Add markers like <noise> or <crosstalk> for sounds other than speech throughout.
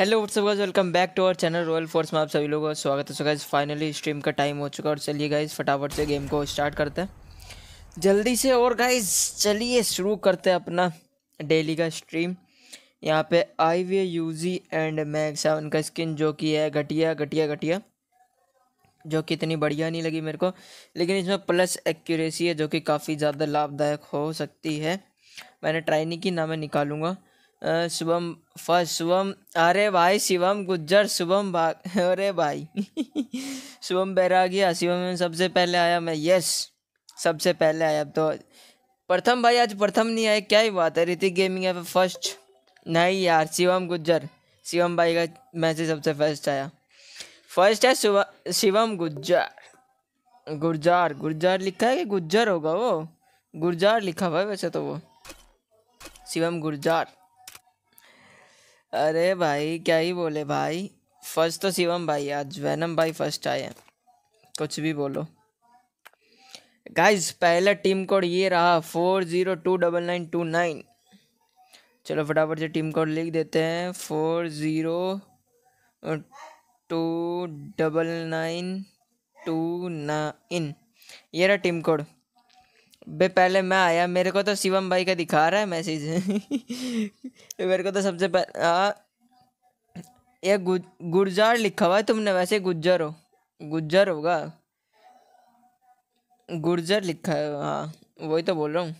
Hello सब guys welcome back to our channel royal force में आप सभी लोगों का स्वागत है सो गाइस फाइनली स्ट्रीम का टाइम हो चुका है और चलिए गाइस फटाफट से गेम को स्टार्ट करते हैं जल्दी से और गाइस चलिए शुरू करते हैं अपना डेली का स्ट्रीम यहाँ पे I V UG and mag seven का स्किन जो कि है घटिया घटिया घटिया जो कि इतनी बढ़िया नहीं लगी मेरे को लेकिन इसमें प्लस एक्यूरेसी है जो कि काफ़ी ज़्यादा लाभदायक हो सकती है मैंने ट्राई नहीं की ना मैं निकालूंगा शुभम फर्स्ट शुभम अरे भाई शिवम गुज्जर शुभम भाग <laughs> अरे भाई <laughs> शुभम बैरागिया शिवम में सबसे पहले आया मैं यस सबसे पहले आया तो प्रथम भाई आज प्रथम नहीं आए क्या ही बात है ऋतिक गेमिंग है फर्स्ट नहीं यार शिवम गुज्जर शिवम भाई का मैसेज सबसे फर्स्ट आया फर्स्ट है शिवम गुज्जर गुर्जार गुर्जार लिखा है कि गुज्जर होगा वो गुर्जार लिखा भाई वैसे तो वो शिवम गुर्जार अरे भाई क्या ही बोले भाई फर्स्ट तो शिवम भाई आज वैनम भाई फर्स्ट आए हैं कुछ भी बोलो गाइस पहला टीम कोड ये रहा four zero two double nine two nine चलो फटाफट से टीम कोड लिख देते हैं four zero two double nine two nine ये रहा टीम कोड बे पहले मैं आया मेरे को तो शिवम भाई का दिखा रहा है मैसेज <laughs> मेरे को तो सबसे पहले ये गुर्जार लिखा हुआ है तुमने वैसे गुज्जर हो गुज्जर होगा गुर्जर लिखा है हाँ वही तो बोल रहा हूँ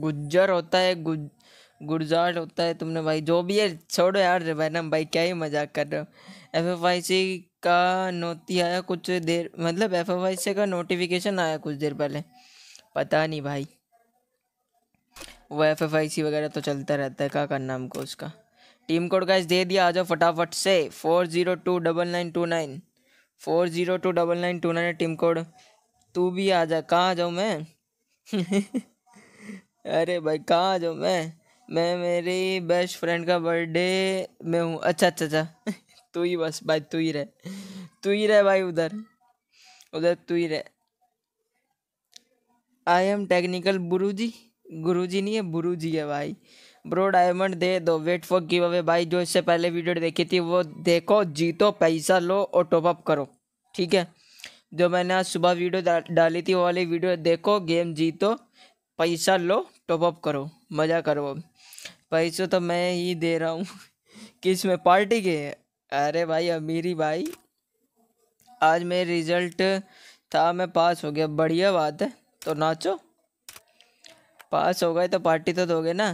गुज्जर होता है गुज गुर्जार होता है तुमने भाई जो भी है छोड़ो यार ना भाई क्या ही मजाक कर रहे हो एफ एफ आई सी का नोती आया कुछ देर मतलब एफ एफ आई सी का नोटिफिकेशन आया कुछ देर पहले पता नहीं भाई वो एफ एफ आई सी वगैरह तो चलता रहता है क्या करना हमको उसका टीम कोड का दे दिया आ जाओ फटाफट से four zero two double nine two nine four zero two double nine two nine team code तू भी आ जा कहाँ आ जाऊँ मैं <laughs> अरे भाई कहाँ आ जाऊँ मैं मैं मेरी बेस्ट फ्रेंड का बर्थडे में हूँ अच्छा अच्छा अच्छा <laughs> तू ही बस भाई तू ही रह तू ही रहे भाई उधर उधर तू ही रह आई एम टेक्निकल गुरु जी गुरु जी नहीं है गुरु जी है भाई ब्रो डायमंड दे दो वेट फॉर गिव अवे भाई जो इससे पहले वीडियो देखी थी वो देखो जीतो पैसा लो और टॉपअप करो ठीक है जो मैंने आज सुबह वीडियो डा, डाली थी वो वाली वीडियो देखो गेम जीतो पैसा लो टॉप अप करो मज़ा करो पैसे तो मैं ही दे रहा हूँ <laughs> किस में पार्टी के अरे भाई अमीरी भाई आज मेरे रिज़ल्ट था मैं पास हो गया बढ़िया बात है तो नाचो पास हो गए तो पार्टी तो दोगे ना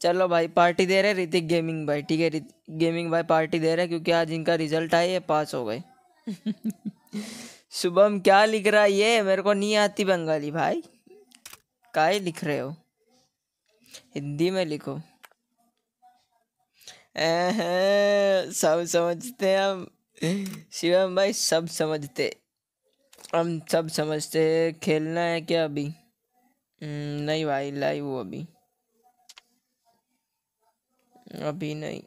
चलो भाई पार्टी दे रहे ऋतिक गेमिंग भाई ठीक है गेमिंग भाई पार्टी दे रहे क्योंकि आज इनका रिजल्ट आई है पास हो गए <laughs> शुभम क्या लिख रहा है ये मेरे को नहीं आती बंगाली भाई का लिख रहे हो हिंदी में लिखो सब समझते हम शिवम भाई सब समझते हम सब समझते हैं खेलना है क्या अभी हम्म, नहीं भाई लाइव वो अभी अभी नहीं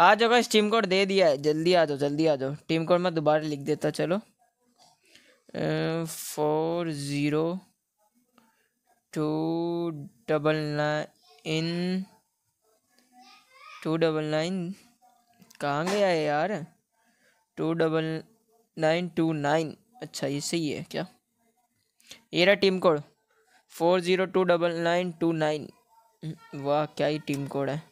आ जाओ गाइस टीम कोड दे दिया है जल्दी आ जाओ जल्दी आ जाओ टीम कोड मैं दोबारा लिख देता चलो four zero two double nine two double nine कहाँ गया है यार two double nine two nine अच्छा ये सही है क्या ये रहा team code four zero two double nine two nine hmm, वाह क्या ही टीम कोड है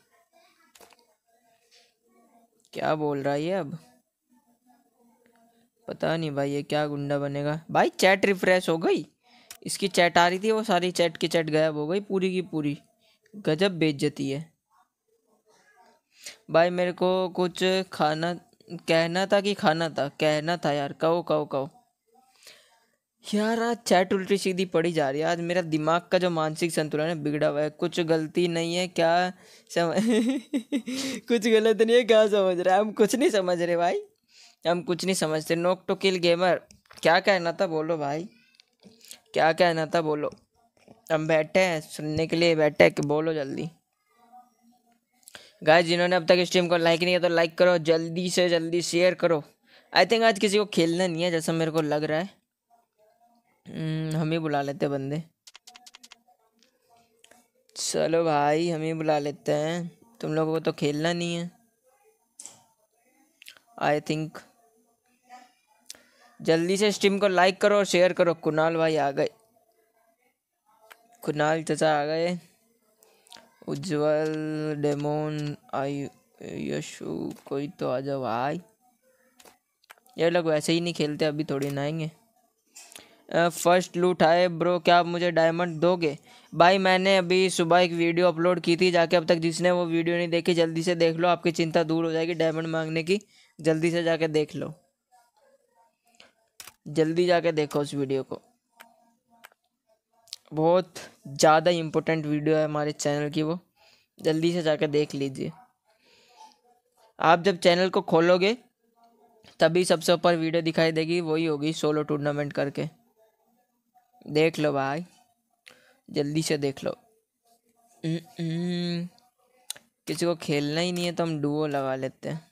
क्या बोल रहा है ये अब पता नहीं भाई ये क्या गुंडा बनेगा भाई चैट रिफ्रेश हो गई इसकी चैट आ रही थी वो सारी चैट की चैट गायब हो गई पूरी की पूरी गजब बेच जाती है भाई मेरे को कुछ खाना कहना था कि खाना था कहना था यार कहो कहो कहो यार आज चैट उल्टी सीधी पड़ी जा रही है आज मेरा दिमाग का जो मानसिक संतुलन है बिगड़ा हुआ है कुछ गलती नहीं है क्या सम <laughs> कुछ गलत नहीं है क्या समझ रहे हम कुछ नहीं समझ रहे भाई हम कुछ नहीं समझते नोक टू किल गेमर क्या कहना था बोलो भाई क्या कहना था बोलो हम बैठे हैं सुनने के लिए बैठे हैं कि बोलो जल्दी गाय जिन्होंने अब तक स्ट्रीम को लाइक नहीं किया तो लाइक करो जल्दी से जल्दी शेयर करो आई थिंक आज किसी को खेलना नहीं है जैसा मेरे को लग रहा है hmm, हम ही बुला लेते बंदे चलो भाई हम ही बुला लेते हैं तुम लोगों को तो खेलना नहीं है आई थिंक जल्दी से स्ट्रीम को लाइक करो और शेयर करो कुणाल भाई आ गए कुणाल चचा आ गए उज्जवल डेमोन यशु कोई तो आ जाओ आई ये लोग वैसे ही नहीं खेलते अभी थोड़ी ना आएंगे फर्स्ट लूट आए ब्रो क्या आप मुझे डायमंड दोगे भाई मैंने अभी सुबह एक वीडियो अपलोड की थी जाके अब तक जिसने वो वीडियो नहीं देखी जल्दी से देख लो आपकी चिंता दूर हो जाएगी डायमंड मांगने की जल्दी से जाके देख लो जल्दी जाके देखो उस वीडियो को बहुत ज़्यादा इम्पोर्टेंट वीडियो है हमारे चैनल की वो जल्दी से जाकर देख लीजिए आप जब चैनल को खोलोगे तभी सबसे ऊपर वीडियो दिखाई देगी वही होगी सोलो टूर्नामेंट करके देख लो भाई जल्दी से देख लो हम्म। किसी को खेलना ही नहीं है तो हम डुओ लगा लेते हैं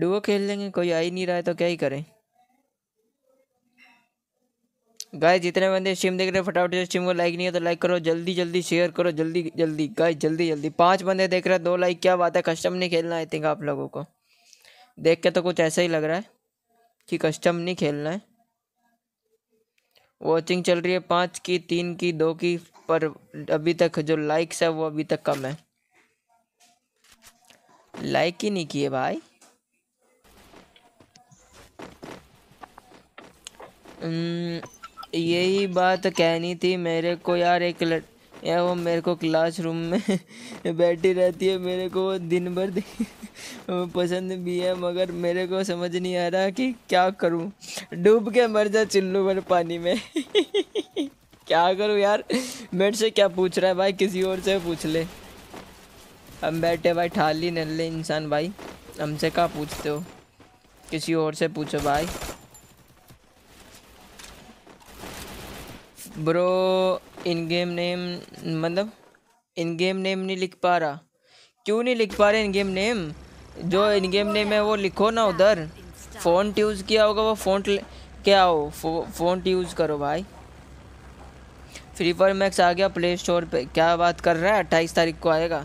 डुओ खेल लेंगे कोई आ ही नहीं रहा है तो क्या ही करें गाय जितने बंदे स्ट्रीम देख रहे हैं फटाफट से स्ट्रीम को लाइक नहीं है तो लाइक करो जल्दी जल्दी शेयर करो जल्दी जल्दी गाय जल्दी जल्दी पांच बंदे देख रहे हैं दो लाइक क्या बात है कस्टम नहीं खेलना आई थिंक आप लोगों को देख के तो कुछ ऐसा ही लग रहा है कि कस्टम नहीं खेलना है वॉचिंग चल रही है पाँच की तीन की दो की पर अभी तक जो लाइक्स है वो अभी तक कम है लाइक ही नहीं किए भाई न, hmm, यही बात कहनी थी मेरे को यार एक लड़ यार वो मेरे को क्लासरूम में <laughs> बैठी रहती है मेरे को दिन भर <laughs> पसंद भी है मगर मेरे को समझ नहीं आ रहा कि क्या करूं डूब के मर जा चिल्लू भर पानी में <laughs> क्या करूं यार मेरे से क्या पूछ रहा है भाई किसी और से पूछ ले हम बैठे भाई ठाली नल्ले इंसान भाई हमसे क्या पूछते हो किसी और से पूछो भाई ब्रो इन गेम नेम मतलब इन गेम नेम नहीं लिख पा रहा क्यों नहीं लिख पा रहे इन गेम नेम जो इन गेम नेम है वो लिखो ना उधर फ़ॉन्ट यूज़ किया होगा वो फ़ॉन्ट क्या हो फ़ॉन्ट यूज़ करो भाई फ्री फायर मैक्स आ गया प्ले स्टोर पे क्या बात कर रहा है अट्ठाईस तारीख को आएगा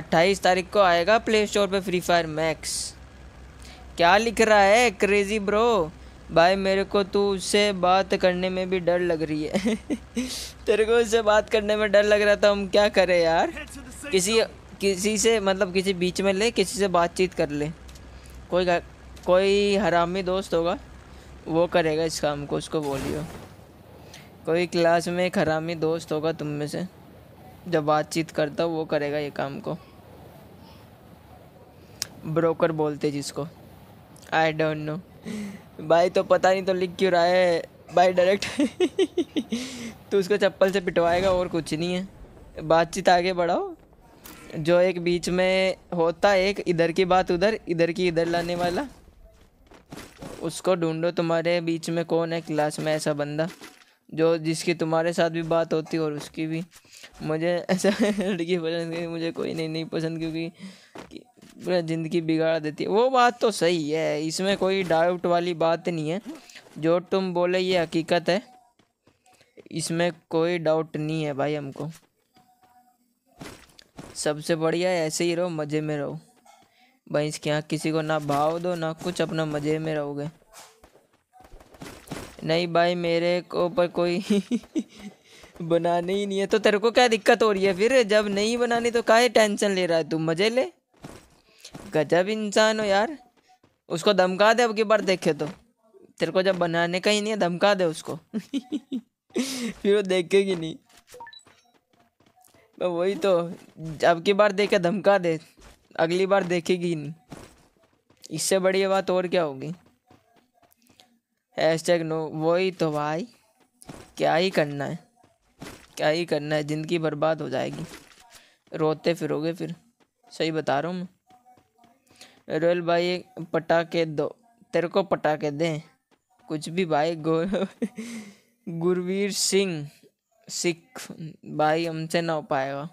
अट्ठाईस तारीख को आएगा प्ले स्टोर पे फ्री फायर मैक्स क्या लिख रहा है क्रेजी ब्रो भाई मेरे को तू उससे बात करने में भी डर लग रही है <laughs> तेरे को उससे बात करने में डर लग रहा था हम क्या करें यार किसी किसी से मतलब किसी बीच में ले किसी से बातचीत कर ले कोई कोई हरामी दोस्त होगा वो करेगा इस काम को उसको बोलियो कोई क्लास में एक हरामी दोस्त होगा तुम में से जब बातचीत करता वो करेगा ये काम को ब्रोकर बोलते जिसको आई डोंट नो भाई तो पता नहीं तो लिख क्यों रहा है भाई डायरेक्ट तो उसको चप्पल से पिटवाएगा और कुछ नहीं है बातचीत आगे बढ़ाओ जो एक बीच में होता एक इधर की बात उधर इधर की इधर लाने वाला उसको ढूंढो तुम्हारे बीच में कौन है क्लास में ऐसा बंदा जो जिसकी तुम्हारे साथ भी बात होती और उसकी भी मुझे ऐसा <laughs> लड़की पसंद मुझे कोई नहीं नहीं पसंद क्योंकि पूरा ज़िंदगी बिगाड़ देती है वो बात तो सही है इसमें कोई डाउट वाली बात नहीं है जो तुम बोले ये हकीकत है इसमें कोई डाउट नहीं है भाई हमको सबसे बढ़िया ऐसे ही रहो मज़े में रहो भाई इसके यहाँ किसी को ना भाव दो ना कुछ अपना मज़े में रहोगे नहीं भाई मेरे को ऊपर कोई <laughs> बनाने ही नहीं है तो तेरे को क्या दिक्कत हो रही है फिर जब नहीं बनानी तो काहे टेंशन ले रहा है तू मज़े ले गजब इंसान हो यार उसको धमका दे अब की बार देखे तो तेरे को जब बनाने का ही नहीं है धमका दे उसको <laughs> फिर वो देखेगी नहीं तो वही तो अब की बार देखे धमका दे अगली बार देखेगी नहीं इससे बड़ी बात और क्या होगी हैश नो वही तो भाई क्या ही करना है क्या ही करना है ज़िंदगी बर्बाद हो जाएगी रोते फिरोगे फिर सही बता रहा हूँ मैं रोयल भाई पटाखे दो तेरे को पटाखे दें कुछ भी भाई <laughs> गुरवीर सिंह सिख भाई हमसे ना हो पाएगा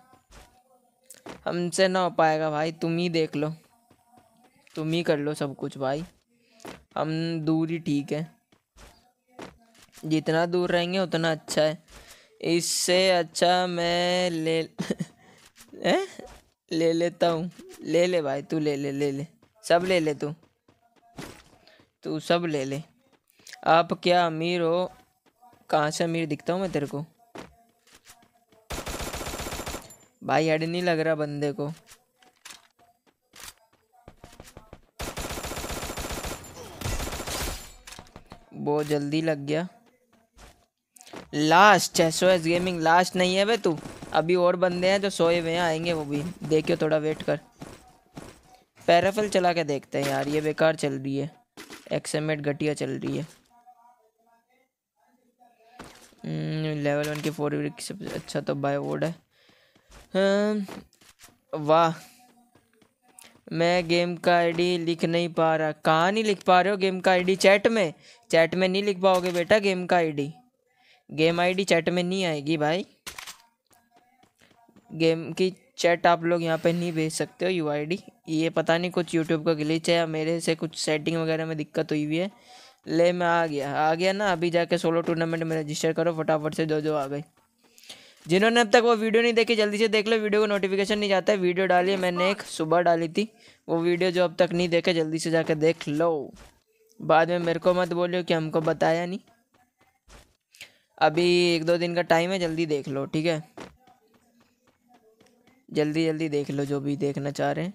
हमसे ना हो पाएगा भाई तुम ही देख लो तुम ही कर लो सब कुछ भाई हम दूर ही ठीक है जितना दूर रहेंगे उतना अच्छा है इससे अच्छा मैं ले ए? <laughs> ले लेता हूँ ले ले भाई तू ले ले ले ले सब ले ले तू तू सब ले ले आप क्या अमीर हो कहाँ से अमीर दिखता हूँ मैं तेरे को भाई हेड नहीं लग रहा बंदे को बहुत जल्दी लग गया लास्ट है सो एस गेमिंग लास्ट नहीं है वे तू अभी और बंदे हैं जो सोए हुए हैं आएंगे वो भी देखियो थोड़ा वेट कर पैराफल चला के देखते हैं यार ये बेकार चल रही है एक्समेट घटिया चल रही है लेवल हम्म, वन की फोर वीक सबसे अच्छा तो बाय वोड है हम्म, वाह मैं गेम का आईडी लिख नहीं पा रहा कहाँ नहीं लिख पा रहे हो गेम का आईडी चैट में चैट में नहीं लिख पाओगे बेटा गेम का आईडी गेम आईडी चैट में नहीं आएगी भाई गेम की चैट आप लोग यहाँ पे नहीं भेज सकते हो यू ये पता नहीं कुछ यूट्यूब का ग्लिच है या मेरे से कुछ सेटिंग वगैरह में दिक्कत हुई हुई है ले मैं आ गया आ गया ना अभी जाके सोलो टूर्नामेंट में रजिस्टर करो फटाफट से जो जो आ गए जिन्होंने अब तक वो वीडियो नहीं देखी जल्दी से देख लो वीडियो को नोटिफिकेशन नहीं जाता है वीडियो डाली मैंने एक सुबह डाली थी वो वीडियो जो अब तक नहीं देखे जल्दी से जाकर देख लो बाद में मेरे को मत बोलियो कि हमको बताया नहीं अभी एक दो दिन का टाइम है जल्दी देख लो ठीक है जल्दी जल्दी देख लो जो भी देखना चाह रहे हैं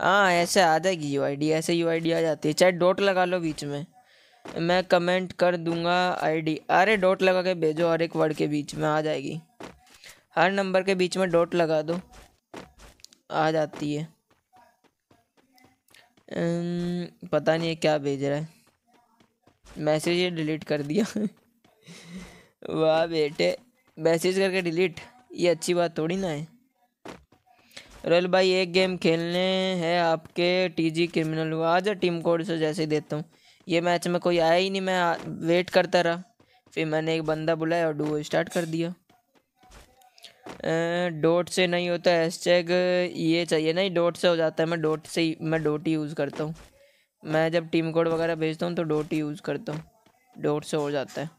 हाँ ऐसे आ जाएगी यू आई ऐसे यू आई आ जाती है चाहे डॉट लगा लो बीच में मैं कमेंट कर दूंगा आईडी अरे डॉट लगा के भेजो हर एक वर्ड के बीच में आ जाएगी हर नंबर के बीच में डॉट लगा दो आ जाती है पता नहीं है क्या भेज रहा है मैसेज ये डिलीट कर दिया <laughs> वाह बेटे मैसेज करके डिलीट ये अच्छी बात थोड़ी ना है रोहल भाई एक गेम खेलने हैं आपके टीजी क्रिमिनल हुआ आ टीम कोड से जैसे ही देता हूँ ये मैच में कोई आया ही नहीं मैं वेट करता रहा फिर मैंने एक बंदा बुलाया और डू स्टार्ट कर दिया डोट से नहीं होता हैशटैग ये चाहिए नहीं डोट से हो जाता है मैं डोट से ही मैं डोट ही यूज़ करता हूँ मैं जब टीम कोड वगैरह भेजता हूँ तो डोट ही यूज़ करता हूँ डोट से हो जाता है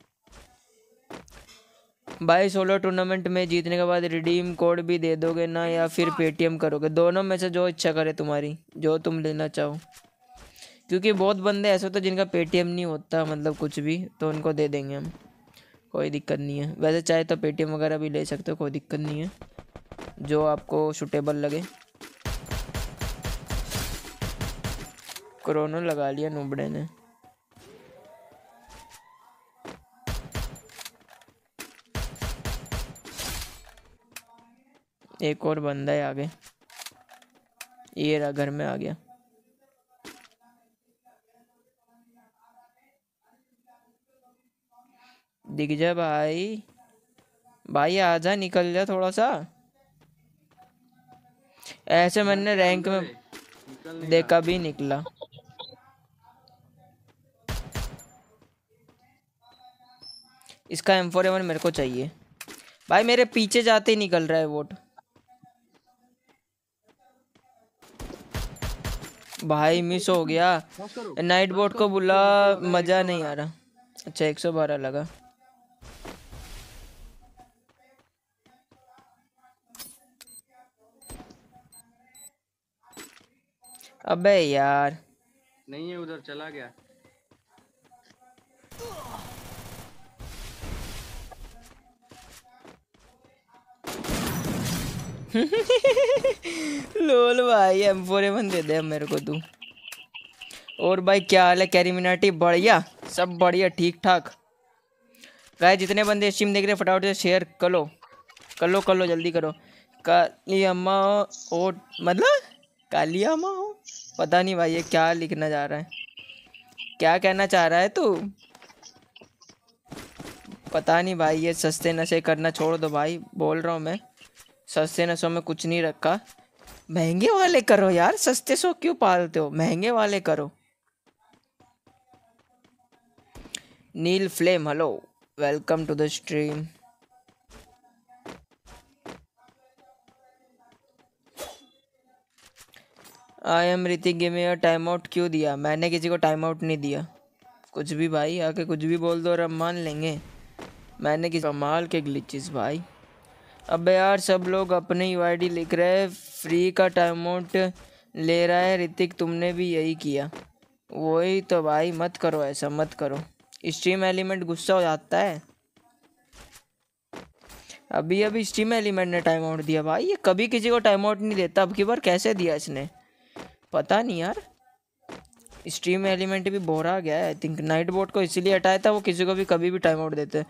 भाई सोलो टूर्नामेंट में जीतने के बाद रिडीम कोड भी दे दोगे ना या फिर पेटीएम करोगे दोनों में से जो इच्छा करे तुम्हारी जो तुम लेना चाहो क्योंकि बहुत बंदे ऐसे होते जिनका पेटीएम नहीं होता मतलब कुछ भी तो उनको दे देंगे हम कोई दिक्कत नहीं है वैसे चाहे तो पेटीएम वगैरह भी ले सकते हो कोई दिक्कत नहीं है जो आपको सुटेबल लगे कोरोना लगा लिया नुबड़े ने एक और बंदा है आगे ये रहा घर में आ गया दिख जा भाई भाई आजा निकल जा थोड़ा सा ऐसे मैंने रैंक में देखा भी निकला इसका एम फोर एवन मेरे को चाहिए भाई मेरे पीछे जाते ही निकल रहा है वोट भाई मिस हो गया नाइट बोट को बुला मजा नहीं आ रहा अच्छा एक सौ बारह लगा अबे यार नहीं है उधर चला गया <laughs> लोल भाई एम फोर एवन दे दे मेरे को तू और भाई क्या हाल है कैरिमिनाटी बढ़िया सब बढ़िया ठीक ठाक गाय जितने बंदे स्ट्रीम देख रहे फटाफट से शेयर करो करो करो जल्दी करो काली अम्मा ओ मतलब काली अम्मा हो पता नहीं भाई ये क्या लिखना चाह रहा है क्या कहना चाह रहा है तू पता नहीं भाई ये सस्ते नशे करना छोड़ दो भाई बोल रहा हूँ मैं सस्ते नशों में कुछ नहीं रखा महंगे वाले करो यार सस्ते सो क्यों पालते हो महंगे वाले करो Neel flame hello welcome to the stream I am Hrithik गेमे टाइम आउट क्यों दिया मैंने किसी को टाइम आउट नहीं दिया कुछ भी भाई आके कुछ भी बोल दो और हम मान लेंगे मैंने किसी कमाल के ग्लिचेस भाई अब यार सब लोग अपने यू आई लिख रहे हैं फ्री का टाइम आउट ले रहा है ऋतिक तुमने भी यही किया वही तो भाई मत करो ऐसा मत करो स्ट्रीम एलिमेंट गुस्सा हो जाता है अभी अभी स्ट्रीम एलिमेंट ने टाइम आउट दिया भाई ये कभी किसी को टाइम आउट नहीं देता अब की बार कैसे दिया इसने पता नहीं यार स्ट्रीम एलिमेंट भी बोरा गया है आई थिंक नाइट बोट को इसीलिए हटाया था वो किसी को भी कभी भी टाइम आउट देते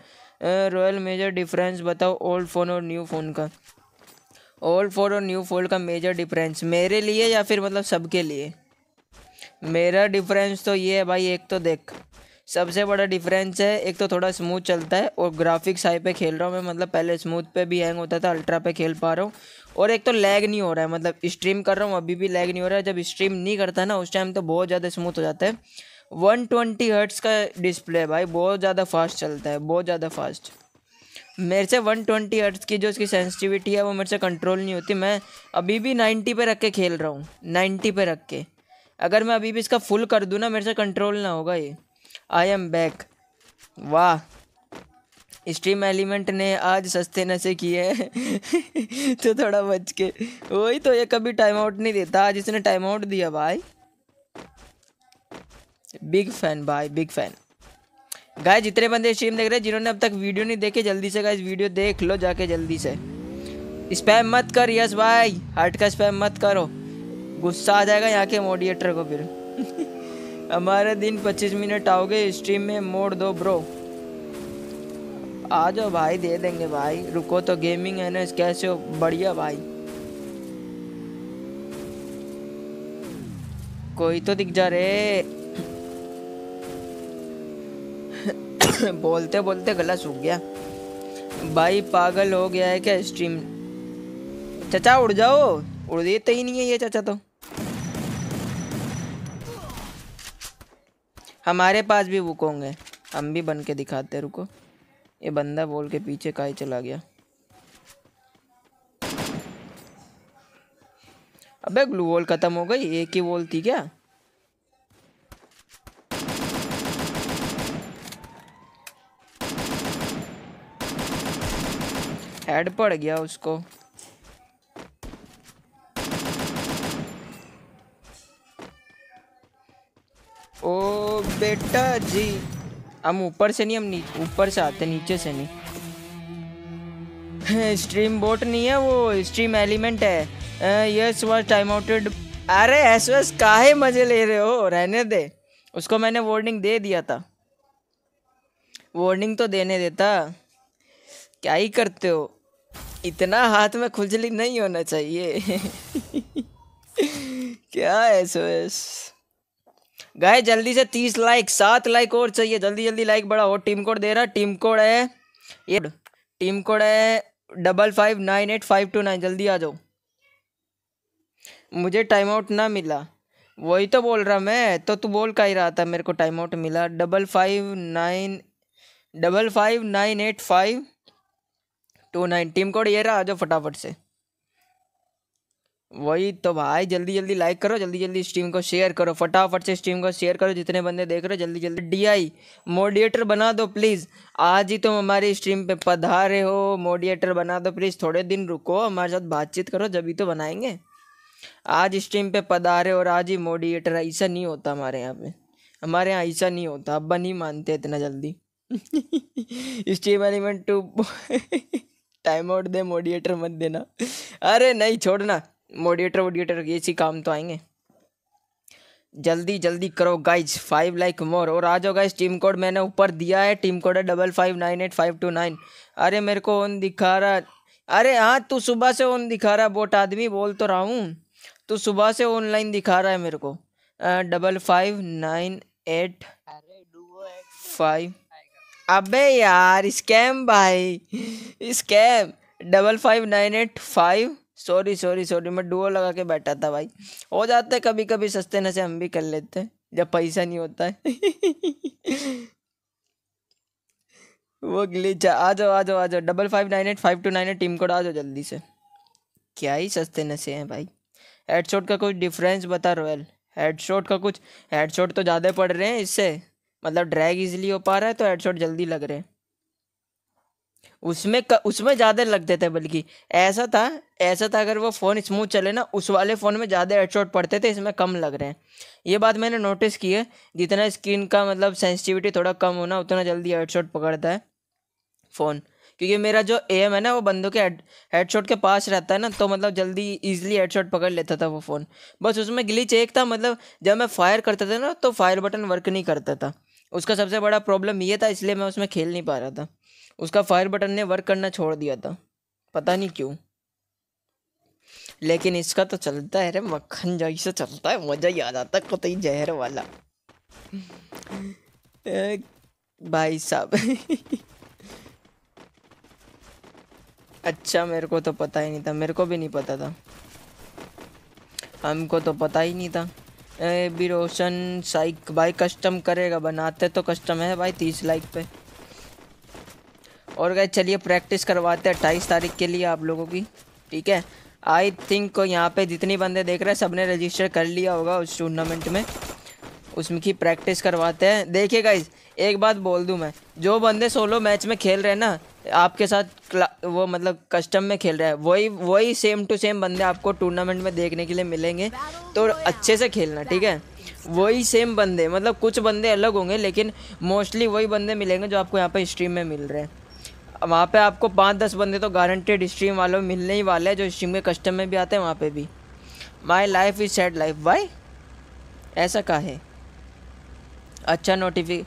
रॉयल मेजर डिफरेंस बताओ ओल्ड फ़ोन और न्यू फ़ोन का ओल्ड फ़ोन और न्यू फ़ोन का मेजर डिफरेंस मेरे लिए या फिर मतलब सबके लिए मेरा डिफरेंस तो ये है भाई एक तो देख सबसे बड़ा डिफरेंस है एक तो थोड़ा स्मूथ चलता है और ग्राफिक्स हाई पे खेल रहा हूँ मैं मतलब पहले स्मूथ पे भी हैंग होता था अल्ट्रा पे खेल पा रहा हूँ और एक तो लैग नहीं हो रहा है मतलब स्ट्रीम कर रहा हूँ अभी भी लैग नहीं हो रहा है जब स्ट्रीम नहीं करता ना उस टाइम तो बहुत ज़्यादा स्मूथ हो जाता है वन ट्वेंटी हर्ट्स का डिस्प्ले भाई बहुत ज़्यादा फास्ट चलता है बहुत ज़्यादा फास्ट मेरे से वन ट्वेंटी हर्ट्स की जो उसकी सेंसिटिविटी है वो मेरे से कंट्रोल नहीं होती मैं अभी भी नाइन्टी पे रख के खेल रहा हूँ नाइन्टी पे रख के अगर मैं अभी भी इसका फुल कर दूँ ना मेरे से कंट्रोल ना होगा ये आई एम बैक वाह स्ट्रीम एलिमेंट ने आज सस्ते नशे किए <laughs> तो थोड़ा बच के वही तो ये कभी टाइम आउट नहीं देता आज इसने टाइम आउट दिया भाई बिग फैन भाई बिग फैन गाय जितने बंदे स्ट्रीम देख रहे हैं जिन्होंने अब तक वीडियो नहीं देखे जल्दी से गाय वीडियो देख लो जाके जल्दी से स्पैम मत कर यस भाई हार्ट का स्पैम मत करो गुस्सा आ जाएगा यहाँ के मोडिएटर को फिर <laughs> हमारे दिन 25 मिनट आओगे स्ट्रीम में मोड़ दो ब्रो आ जाओ भाई दे देंगे भाई रुको तो गेमिंग है ना कैसे हो बढ़िया भाई कोई तो दिख जा रे <coughs> बोलते बोलते गला सूख गया भाई पागल हो गया है क्या स्ट्रीम चचा उड़ जाओ उड़ देते ही नहीं है ये चचा तो हमारे पास भी वो है हम भी बन के दिखाते रुको ये बंदा बोल के पीछे का ही चला गया अबे ग्लू वॉल खत्म हो गई एक ही वॉल थी क्या हेड पड़ गया उसको ओ बेटा जी हम ऊपर से नहीं हम ऊपर से आते नीचे से नहीं स्ट्रीम बोट नहीं है वो स्ट्रीम एलिमेंट है यस वॉज टाइम आउटेड अरे एस वस काहे मजे ले रहे हो रहने दे उसको मैंने वार्निंग दे दिया था वार्निंग तो देने देता क्या ही करते हो इतना हाथ में खुजली नहीं होना चाहिए <laughs> क्या एस वस गए जल्दी से तीस लाइक सात लाइक और चाहिए जल्दी जल्दी लाइक हो टीम कोड दे रहा टीम कोड है ये टीम कोड है double five nine eight five two nine जल्दी आ जाओ मुझे टाइम आउट ना मिला वही तो बोल रहा मैं तो तू बोल का ही रहा था मेरे को टाइम आउट मिला double five nine double five nine eight five two nine team code ये रहा आ जाओ फटाफट से वही तो भाई जल्दी जल्दी लाइक करो जल्दी जल्दी स्ट्रीम को शेयर करो फटाफट से स्ट्रीम को शेयर करो जितने बंदे देख रहे हो जल्दी जल्दी डीआई मोडिएटर बना दो प्लीज़ आज ही तुम तो हमारी स्ट्रीम पे पधारे हो मोडिएटर बना दो प्लीज़ थोड़े दिन रुको हमारे साथ बातचीत करो जब ही तो बनाएंगे आज स्ट्रीम पे पधारे और आज ही मोडिएटर ऐसा नहीं होता हमारे यहाँ पे हमारे यहाँ ऐसा नहीं होता अब्बा नहीं मानते इतना जल्दी stream element to time out दे मोडिएटर मत देना अरे नहीं छोड़ना मोडिएटर वोडिएटर ये सी काम तो आएंगे जल्दी जल्दी करो गाइज फाइव लाइक मोर और आ जाओ गाइज टीम कोड मैंने ऊपर दिया है टीम कोड है double five nine eight five two nine अरे मेरे को ऑन दिखा रहा अरे हाँ तू सुबह से ऑन दिखा रहा बोट आदमी बोल तो रहा हूँ तू सुबह से ऑनलाइन दिखा रहा है मेरे को double five nine eight five अबे यार स्कैम भाई scam double five nine eight five sorry sorry sorry मैं डुओ लगा के बैठा था भाई हो जाते है कभी कभी सस्ते नशे हम भी कर लेते हैं जब पैसा नहीं होता है <laughs> वो ग्लिच आ जाओ आ जाओ आ जाओ double five nine eight five two nine eight team code आ जाओ जल्दी से क्या ही सस्ते नशे हैं भाई हेडशॉट का कुछ डिफरेंस बता रोयल हेडशॉट का कुछ हेडशॉट तो ज़्यादा पड़ रहे हैं इससे मतलब ड्रैग इजीली हो पा रहा है तो हेडशॉट जल्दी लग रहे हैं उसमें क, उसमें ज़्यादा लगते थे बल्कि ऐसा था ऐसा था अगर वो फ़ोन स्मूथ चले ना उस वाले फ़ोन में ज़्यादा हेडशॉट पड़ते थे इसमें कम लग रहे हैं ये बात मैंने नोटिस की है जितना स्क्रीन का मतलब सेंसिटिविटी थोड़ा कम होना उतना जल्दी हेडशॉट पकड़ता है फ़ोन क्योंकि मेरा जो एम है ना वो बंदों के हेड हेडशॉट के पास रहता है ना तो मतलब जल्दी इजीली हेडशॉट पकड़ लेता था वो फ़ोन बस उसमें ग्लिच एक था मतलब जब मैं फायर करता था ना तो फायर बटन वर्क नहीं करता था उसका सबसे बड़ा प्रॉब्लम ये था इसलिए मैं उसमें खेल नहीं पा रहा था उसका फायर बटन ने वर्क करना छोड़ दिया था पता नहीं क्यों लेकिन इसका तो चलता है रे मक्खन जैसा चलता है मज़ा याद आता है कतई जहर वाला भाई साहब अच्छा मेरे को तो पता ही नहीं था मेरे को भी नहीं पता था हमको तो पता ही नहीं था ए भी रोशन साइक भाई कस्टम करेगा बनाते तो कस्टम है भाई तीस लाइक पे और गए चलिए प्रैक्टिस करवाते हैं अट्ठाईस तारीख के लिए आप लोगों की ठीक है आई थिंक को यहाँ पे जितने बंदे देख रहे हैं सबने रजिस्टर कर लिया होगा उस टूर्नामेंट में उसमें की प्रैक्टिस करवाते हैं देखिए गाइज एक बात बोल दूँ मैं जो बंदे सोलो मैच में खेल रहे हैं ना आपके साथ वो मतलब कस्टम में खेल रहे हैं वही वही सेम टू सेम बंदे आपको टूर्नामेंट में देखने के लिए मिलेंगे तो अच्छे से खेलना ठीक है वही सेम बंदे मतलब कुछ बंदे अलग होंगे लेकिन मोस्टली वही बंदे मिलेंगे जो आपको यहाँ पर स्ट्रीम में मिल रहे हैं वहाँ पे आपको पाँच दस बंदे तो गारंटेड स्ट्रीम वालों मिलने ही वाले हैं जो स्ट्रीम के कस्टम में भी आते हैं वहाँ पे भी my life is set life by ऐसा कहा है अच्छा नोटिफिक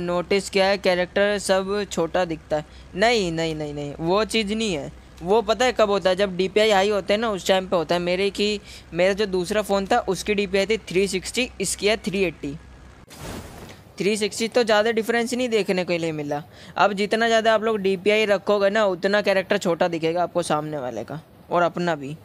नोटिस क्या है कैरेक्टर सब छोटा दिखता है नहीं नहीं नहीं नहीं वो चीज़ नहीं है वो पता है कब होता है जब डी हाई होते हैं ना उस टाइम पे होता है मेरे की मेरा जो दूसरा फ़ोन था उसकी डी थी 360 इसकी है 380 थ्री सिक्सटी तो ज़्यादा डिफरेंस नहीं देखने के लिए मिला अब जितना ज़्यादा आप लोग डी रखोगे ना उतना कैरेक्टर छोटा दिखेगा आपको सामने वाले का और अपना भी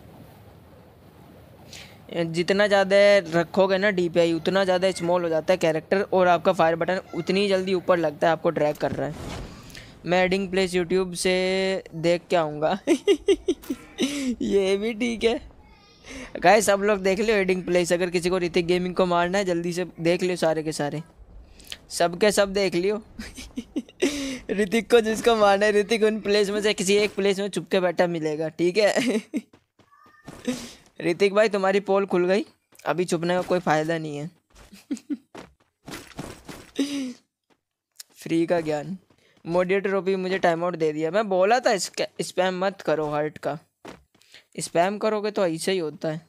जितना ज़्यादा रखोगे ना डी उतना ज़्यादा स्मॉल हो जाता है कैरेक्टर और आपका फायर बटन उतनी जल्दी ऊपर लगता है आपको ड्रैग कर रहा है मैं एडिंग प्लेस यूट्यूब से देख के आऊँगा <laughs> ये भी ठीक है गाय सब लोग देख लो एडिंग प्लेस अगर किसी को रितिक गेमिंग को मारना है जल्दी से देख लो सारे के सारे सबके सब देख लियो <laughs> ऋतिक को जिसको माना है ऋतिक उन प्लेस में से किसी एक प्लेस में चुपके बैठा मिलेगा ठीक है <laughs> ऋतिक भाई तुम्हारी पोल खुल गई अभी छुपने का कोई फायदा नहीं है फ्री <laughs> का ज्ञान मोडिएटर ओपी मुझे टाइम आउट दे दिया मैं बोला था स्पैम मत करो हार्ट का स्पैम करोगे तो ऐसे ही होता है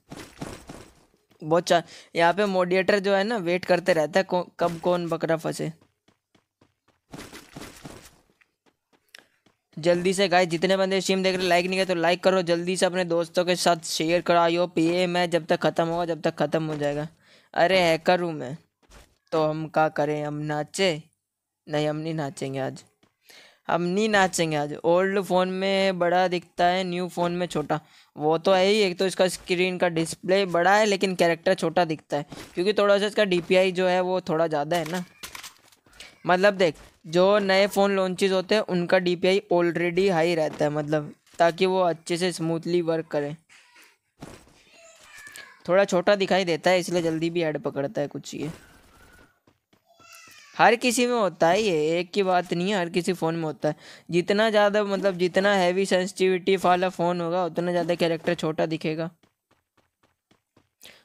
बहुत यहाँ पे मोडिएटर जो है ना वेट करते रहता है कब कौन बकरा फंसे जल्दी से गाइस जितने बंदे स्ट्रीम देख रहे लाइक नहीं किया तो लाइक करो जल्दी से अपने दोस्तों के साथ शेयर कराइयो पिए मैं जब तक ख़त्म होगा जब तक ख़त्म हो जाएगा अरे है करूँ मैं तो हम क्या करें हम नाचे नहीं हम नहीं नाचेंगे आज हम नहीं नाचेंगे आज ओल्ड फ़ोन में बड़ा दिखता है न्यू फ़ोन में छोटा वो तो है ही एक तो इसका स्क्रीन का डिस्प्ले बड़ा है लेकिन कैरेक्टर छोटा दिखता है क्योंकि थोड़ा सा इसका डी जो है वो थोड़ा ज़्यादा है ना मतलब देख जो नए फ़ोन लॉन्चेज होते हैं उनका डी ऑलरेडी हाई रहता है मतलब ताकि वो अच्छे से स्मूथली वर्क करें थोड़ा छोटा दिखाई देता है इसलिए जल्दी भी ऐड पकड़ता है कुछ ये हर किसी में होता है ये एक की बात नहीं है हर किसी फ़ोन में होता है जितना ज़्यादा मतलब जितना हैवी सेंसिटिविटी वाला फ़ोन होगा उतना ज़्यादा कैरेक्टर छोटा दिखेगा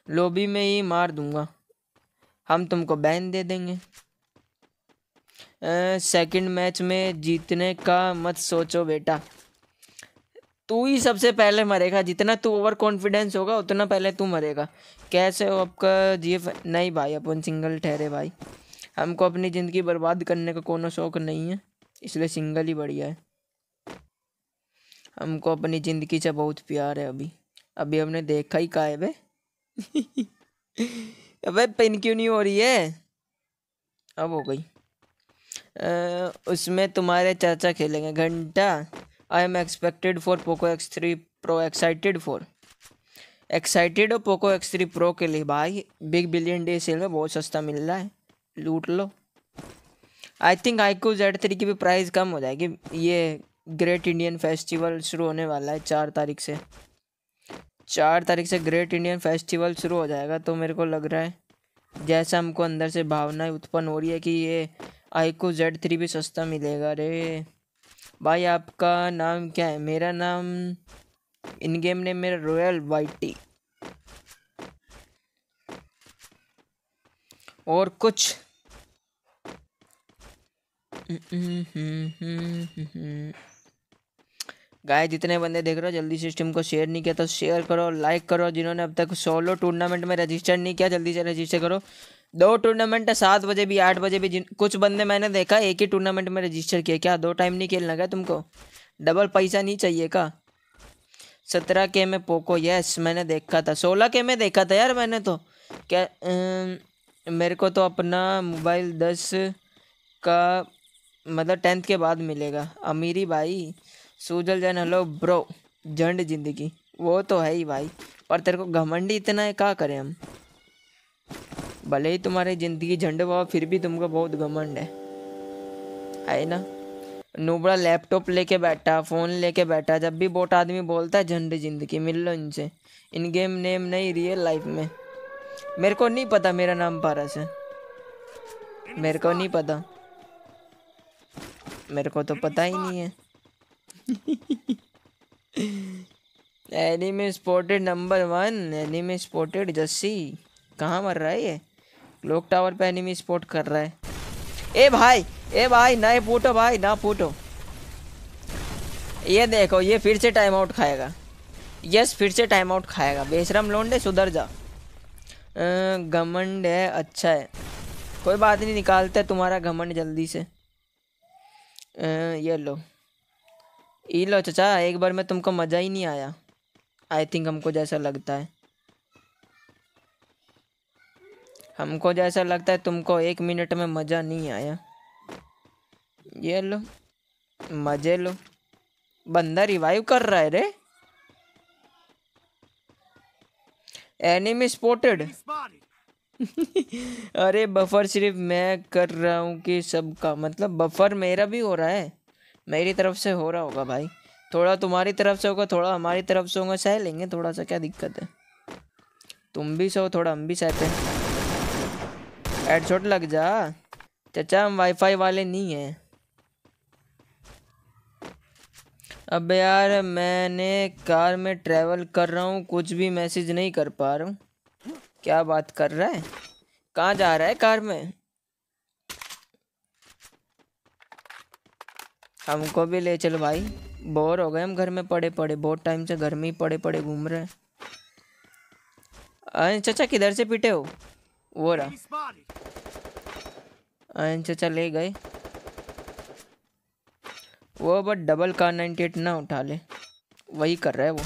लोबी में ही मार दूंगा हम तुमको बैन दे देंगे सेकंड मैच में जीतने का मत सोचो बेटा तू ही सबसे पहले मरेगा जितना तू ओवर कॉन्फिडेंस होगा उतना पहले तू मरेगा कैसे हो आपका जी नहीं भाई अपन सिंगल ठहरे भाई हमको अपनी ज़िंदगी बर्बाद करने का कोई शौक़ नहीं है इसलिए सिंगल ही बढ़िया है हमको अपनी ज़िंदगी से बहुत प्यार है अभी अभी हमने देखा ही काय <laughs> अबे पिन क्यों नहीं हो रही है अब हो गई उसमें तुम्हारे चाचा खेलेंगे घंटा I am expected for Poco X three pro excited for excited हो पोको एक्स थ्री प्रो के लिए भाई बिग बिलियन डे सेल में बहुत सस्ता मिल रहा है लूट लो I think I Q Z three की भी प्राइस कम हो जाएगी ये ग्रेट इंडियन फेस्टिवल शुरू होने वाला है चार तारीख से चार तारीख से ग्रेट इंडियन फेस्टिवल शुरू हो जाएगा तो मेरे को लग रहा है जैसा हमको अंदर से भावनाएं उत्पन्न हो रही है कि ये आई जेड थ्री भी सस्ता मिलेगा अरे भाई आपका नाम क्या है मेरा नाम इन गेम ने मेरा रॉयल वाइटी और कुछ गाय जितने बंदे देख रहे हो जल्दी से टीम को शेयर नहीं किया तो शेयर करो लाइक करो जिन्होंने अब तक सोलो टूर्नामेंट में रजिस्टर नहीं किया जल्दी से रजिस्टर करो दो टूर्नामेंट सात बजे भी आठ बजे भी जिन कुछ बंदे मैंने देखा एक ही टूर्नामेंट में रजिस्टर किया क्या दो टाइम नहीं खेलना क्या तुमको डबल पैसा नहीं चाहिए का सत्रह के में पोको यस मैंने देखा था सोलह के में देखा था यार मैंने तो क्या मेरे को तो अपना मोबाइल दस का मतलब टेंथ के बाद मिलेगा अमीरी भाई सूजल जैन हेलो ब्रो झंड जिंदगी वो तो है ही भाई पर तेरे को घमंडी इतना है क्या करें हम भले ही तुम्हारी ज़िंदगी झंड हुआ फिर भी तुमको बहुत घमंड है है ना नूबड़ा लैपटॉप लेके बैठा फ़ोन लेके बैठा जब भी बोट आदमी बोलता है झंड जिंदगी मिल लो इनसे इन गेम नेम नहीं रियल लाइफ में मेरे को नहीं पता मेरा नाम पारस है मेरे को नहीं पता मेरे को तो पता ही नहीं है anime spotted number one anime spotted Jassi कहाँ मर रहा है ये लोक टावर पे एनिमी स्पॉट कर रहा है ए भाई ए भाई ना फूटो भाई ना फूटो ये देखो ये फिर से टाइम आउट खाएगा यस फिर से टाइम आउट खाएगा बेशरम लोंडे सुधर जा घमंड है अच्छा है कोई बात नहीं निकालते है तुम्हारा घमंड जल्दी से ये लो ये लो चचा एक बार में तुमको मज़ा ही नहीं आया आई थिंक हमको जैसा लगता है हमको जैसा लगता है तुमको एक मिनट में मज़ा नहीं आया ये लो मज़े लो बंदा रिवाइव कर रहा है रे एनिमी स्पॉटेड <laughs> अरे बफर सिर्फ मैं कर रहा हूँ कि सबका मतलब बफर मेरा भी हो रहा है मेरी तरफ से हो रहा होगा भाई थोड़ा तुम्हारी तरफ से होगा थोड़ा हमारी तरफ से होगा सह लेंगे थोड़ा सा क्या दिक्कत है तुम भी सो थोड़ा हम भी सहते हैं एड लग जा चचा हम वाईफाई वाले नहीं हैं अब यार मैंने कार में ट्रैवल कर रहा हूँ कुछ भी मैसेज नहीं कर पा रहा हूँ क्या बात कर रहा है कहाँ जा रहा है कार में हमको भी ले चल भाई बोर हो गए हम घर में पड़े पड़े बहुत टाइम से घर में ही पड़े पड़े घूम रहे हैं अरे चाचा किधर से पीटे हो वो रहा अरे चाचा ले गए वो but double car ninety eight ना उठा ले वही कर रहा है वो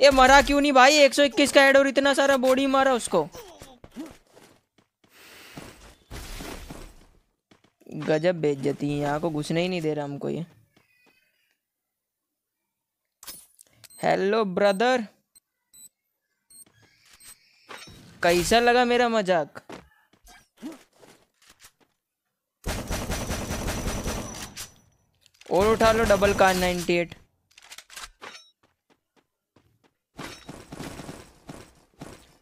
ये मरा क्यों नहीं भाई 121 का एड और इतना सारा बॉडी मारा उसको गजब बेच जाती है यहाँ को घुसने ही नहीं दे रहा हमको ये हेलो ब्रदर कैसा लगा मेरा मजाक और उठा लो डबल का नाइन्टी एट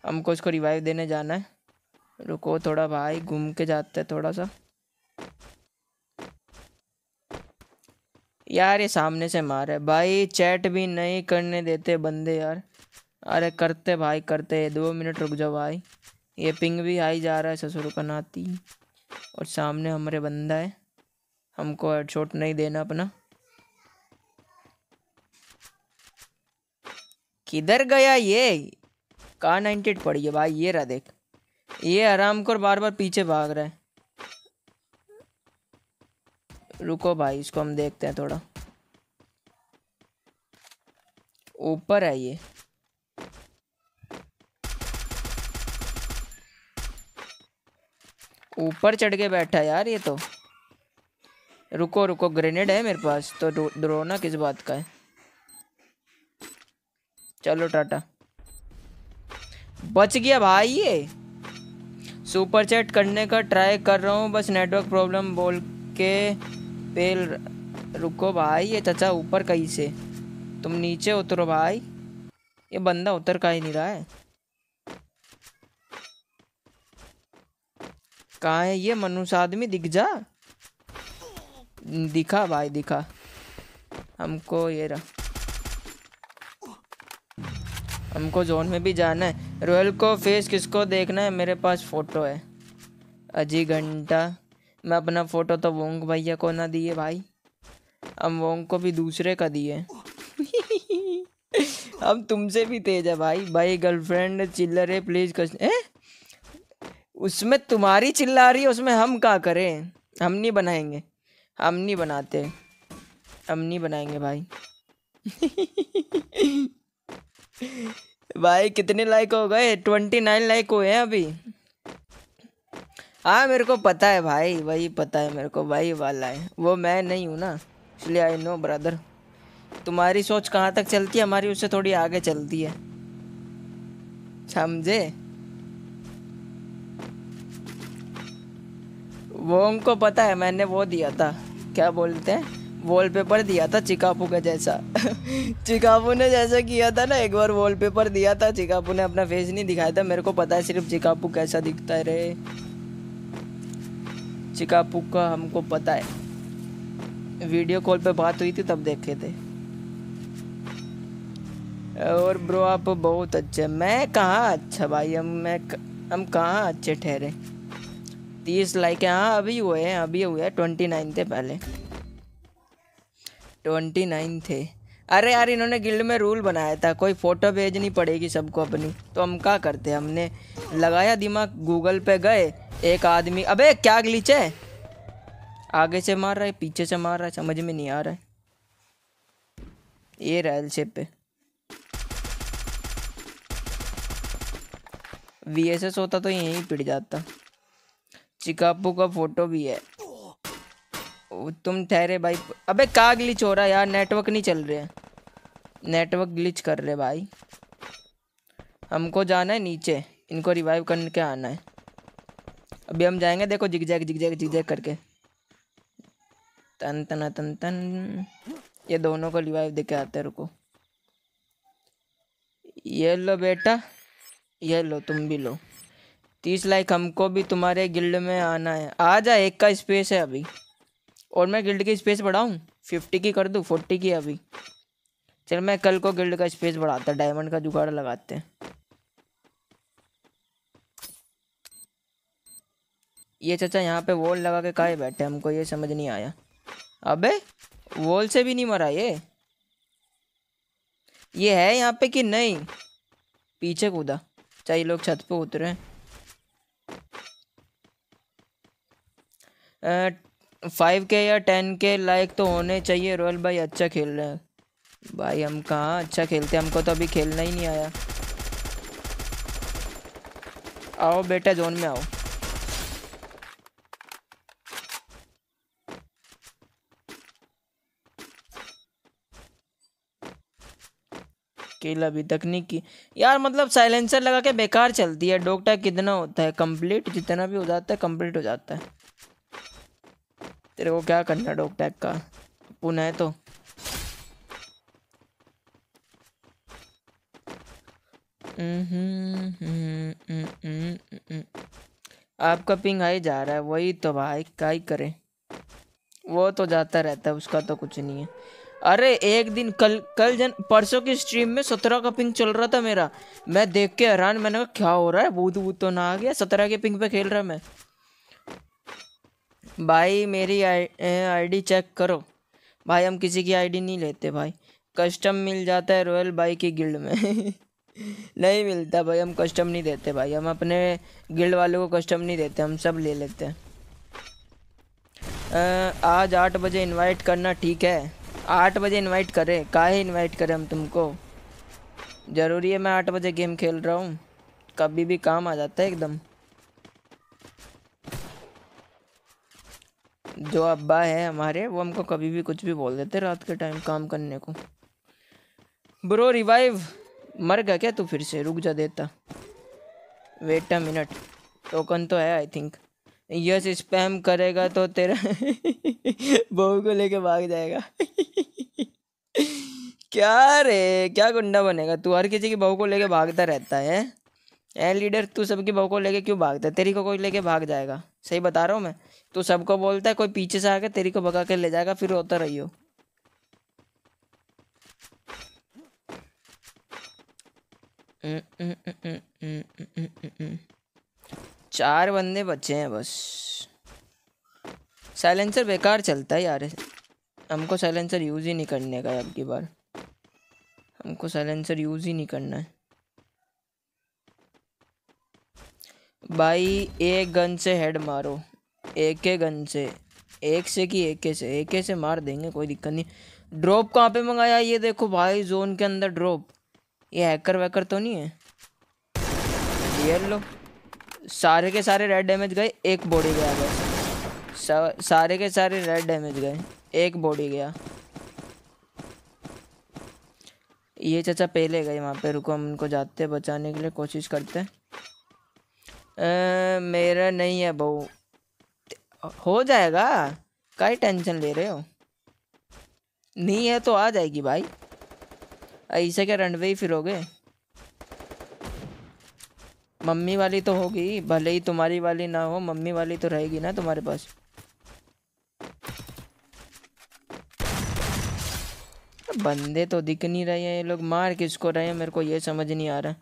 हमको उसको रिवाइव देने जाना है रुको थोड़ा भाई घूम के जाते हैं थोड़ा सा यार ये सामने से मार है भाई चैट भी नहीं करने देते बंदे यार अरे करते भाई करते दो मिनट रुक जाओ भाई ये पिंग भी हाई जा रहा है ससुर कनाती और सामने हमारे बंदा है हमको हेडशॉट नहीं देना अपना किधर गया ये कहा नाइनटी एट पड़ी है भाई ये रहा देख ये आराम कर बार बार पीछे भाग रहा है रुको भाई इसको हम देखते हैं थोड़ा ऊपर है ये ऊपर चढ़ के बैठा यार ये तो रुको रुको ग्रेनेड है मेरे पास तो रोना किस बात का है चलो टाटा बच गया भाई ये सुपर चैट करने का ट्राई कर रहा हूँ बस नेटवर्क प्रॉब्लम बोल के पेल रुको भाई ये चचा ऊपर कहीं से तुम नीचे उतरो भाई ये बंदा उतर का ही नहीं रहा है कहाँ है ये मनुष्य आदमी दिख जा दिखा भाई दिखा हमको ये रहा हमको जोन में भी जाना है रोयल को फेस किसको देखना है मेरे पास फोटो है अजी घंटा मैं अपना फ़ोटो तो वोंग भैया को ना दिए भाई हम वोंग को भी दूसरे का दिए <laughs> हम तुमसे भी तेज है भाई भाई गर्लफ्रेंड चिल्लर है प्लीज़ कस ए? उसमें तुम्हारी चिल्ला रही है उसमें हम क्या करें हम नहीं बनाएंगे हम नहीं बनाते हम नहीं बनाएंगे भाई <laughs> भाई कितने लाइक हो गए ट्वेंटी नाइन लाइक हुए हैं अभी हाँ मेरे को पता है भाई वही पता है मेरे को वही वाला है वो मैं नहीं हूँ ना इसलिए आई नो ब्रदर तुम्हारी सोच कहाँ तक चलती है हमारी उससे थोड़ी आगे चलती है समझे वो उनको पता है मैंने वो दिया था क्या बोलते हैं वॉलपेपर दिया था चिकापू का जैसा <laughs> चिकापू ने जैसा किया था ना एक बार वॉलपेपर दिया था चिकापू ने अपना फेस नहीं दिखाया था मेरे को पता है सिर्फ चिकापू कैसा दिखता है रे चिकापू का हमको पता है वीडियो कॉल पे बात हुई थी तब देखे थे और ब्रो आप बहुत अच्छे मैं कहाँ अच्छा भाई हम मैं हम कहाँ अच्छे ठहरे तीस लाइक है हाँ अभी हुए हैं अभी हुए हैं ट्वेंटी नाइन थे पहले ट्वेंटी नाइन थे अरे यार इन्होंने गिल्ड में रूल बनाया था कोई फ़ोटो भेजनी पड़ेगी सबको अपनी तो हम क्या करते हमने लगाया दिमाग गूगल पे गए एक आदमी अबे क्या ग्लिच है आगे से मार रहा है पीछे से मार रहा है समझ में नहीं आ रहा है ये रैल शेप पे वी होता तो यहीं पिट जाता चिकापू का फोटो भी है तुम ठहरे भाई अबे का ग्लिच हो रहा है यार नेटवर्क नहीं चल रहे नेटवर्क ग्लिच कर रहे भाई हमको जाना है नीचे इनको रिवाइव करने के आना है अभी हम जाएंगे देखो zig zag zig zag zig zag करके तन तना तन तन ये दोनों को रिवाइव दे के आते रुको ये लो बेटा ये लो तुम भी लो तीस लाइक हमको भी तुम्हारे गिल्ड में आना है आ जा एक का स्पेस है अभी और मैं गिल्ड की स्पेस बढ़ाऊँ फिफ्टी की कर दूँ फोर्टी की अभी चल मैं कल को गिल्ड का स्पेस बढ़ाता डायमंड का जुगाड़ लगाते हैं ये चाचा यहाँ पे वॉल लगा के काहे बैठे हमको ये समझ नहीं आया अबे वॉल से भी नहीं मरा ये ये है यहाँ पे कि नहीं पीछे कूदा चाहे लोग छत पे उतरे हैं फाइव के या टेन के लाइक तो होने चाहिए रोयल भाई अच्छा खेल रहे हैं भाई हम कहाँ अच्छा खेलते हमको तो अभी खेलना ही नहीं आया आओ बेटा जोन में आओ मुश्किल अभी तक नहीं की यार मतलब साइलेंसर लगा के बेकार चलती है डोकटा कितना होता है कंप्लीट जितना भी हो जाता है कंप्लीट हो जाता है तेरे को क्या करना डोकटैक का पुनः तो हम्म, हम्म, हम्म, आपका पिंग हाई जा रहा है वही तो भाई का ही करे वो तो जाता रहता है उसका तो कुछ नहीं है अरे एक दिन कल कल जन परसों की स्ट्रीम में सत्रह का पिंग चल रहा था मेरा मैं देख के हैरान मैंने कहा क्या हो रहा है भूत भूत तो ना आ गया सत्रह के पिंग पे खेल रहा मैं भाई मेरी आईडी चेक करो भाई हम किसी की आईडी नहीं लेते भाई कस्टम मिल जाता है रॉयल भाई की गिल्ड में <laughs> नहीं मिलता भाई हम कस्टम नहीं देते भाई हम अपने गिल्ड वालों को कस्टम नहीं देते हम सब ले लेते हैं आज आठ बजे इनवाइट करना ठीक है आठ बजे इनवाइट करें ही इनवाइट करें हम तुमको ज़रूरी है मैं आठ बजे गेम खेल रहा हूँ कभी भी काम आ जाता है एकदम जो अब्बा है हमारे वो हमको कभी भी कुछ भी बोल देते रात के टाइम काम करने को ब्रो रिवाइव मर गया क्या तू फिर से रुक जा देता वेट अ मिनट टोकन तो है आई थिंक यस स्पैम करेगा तो तेरा <laughs> बहू को लेके भाग जाएगा <laughs> क्या रे क्या गुंडा बनेगा तू हर किसी की बहू को लेके भागता रहता है ए लीडर तू सबकी बहू को लेके क्यों भागता है तेरी को कोई लेके भाग जाएगा सही बता रहा हूँ मैं तू सबको बोलता है कोई पीछे से आके तेरी को भगा के ले जाएगा फिर रोता रहियो Mm-mm-mm-mm-mm-mm-mm-mm. हम्म, हम्म, हम्म, चार बंदे बचे हैं बस साइलेंसर बेकार चलता है यार हमको साइलेंसर यूज़ ही नहीं करने का अब की बार हमको साइलेंसर यूज़ ही नहीं करना है भाई एक गन से हेड मारो एक गन से एक से कि एक के से एक के से मार देंगे कोई दिक्कत नहीं ड्रॉप कहाँ पे मंगाया ये देखो भाई जोन के अंदर ड्रॉप ये हैकर वैकर तो नहीं है ये लो सारे के सारे रेड डैमेज गए एक बॉडी गया बस सारे के सारे रेड डैमेज गए एक बॉडी गया ये चाचा पहले गए वहाँ पे रुको हम उनको जाते बचाने के लिए कोशिश करते आ, मेरा नहीं है बहू हो जाएगा काई टेंशन ले रहे हो नहीं है तो आ जाएगी भाई ऐसे क्या रनवे ही फिरोगे मम्मी वाली तो होगी भले ही तुम्हारी वाली ना हो मम्मी वाली तो रहेगी ना तुम्हारे पास बंदे तो दिख नहीं रहे हैं ये लोग मार किसको रहे हैं मेरे को ये समझ नहीं आ रहा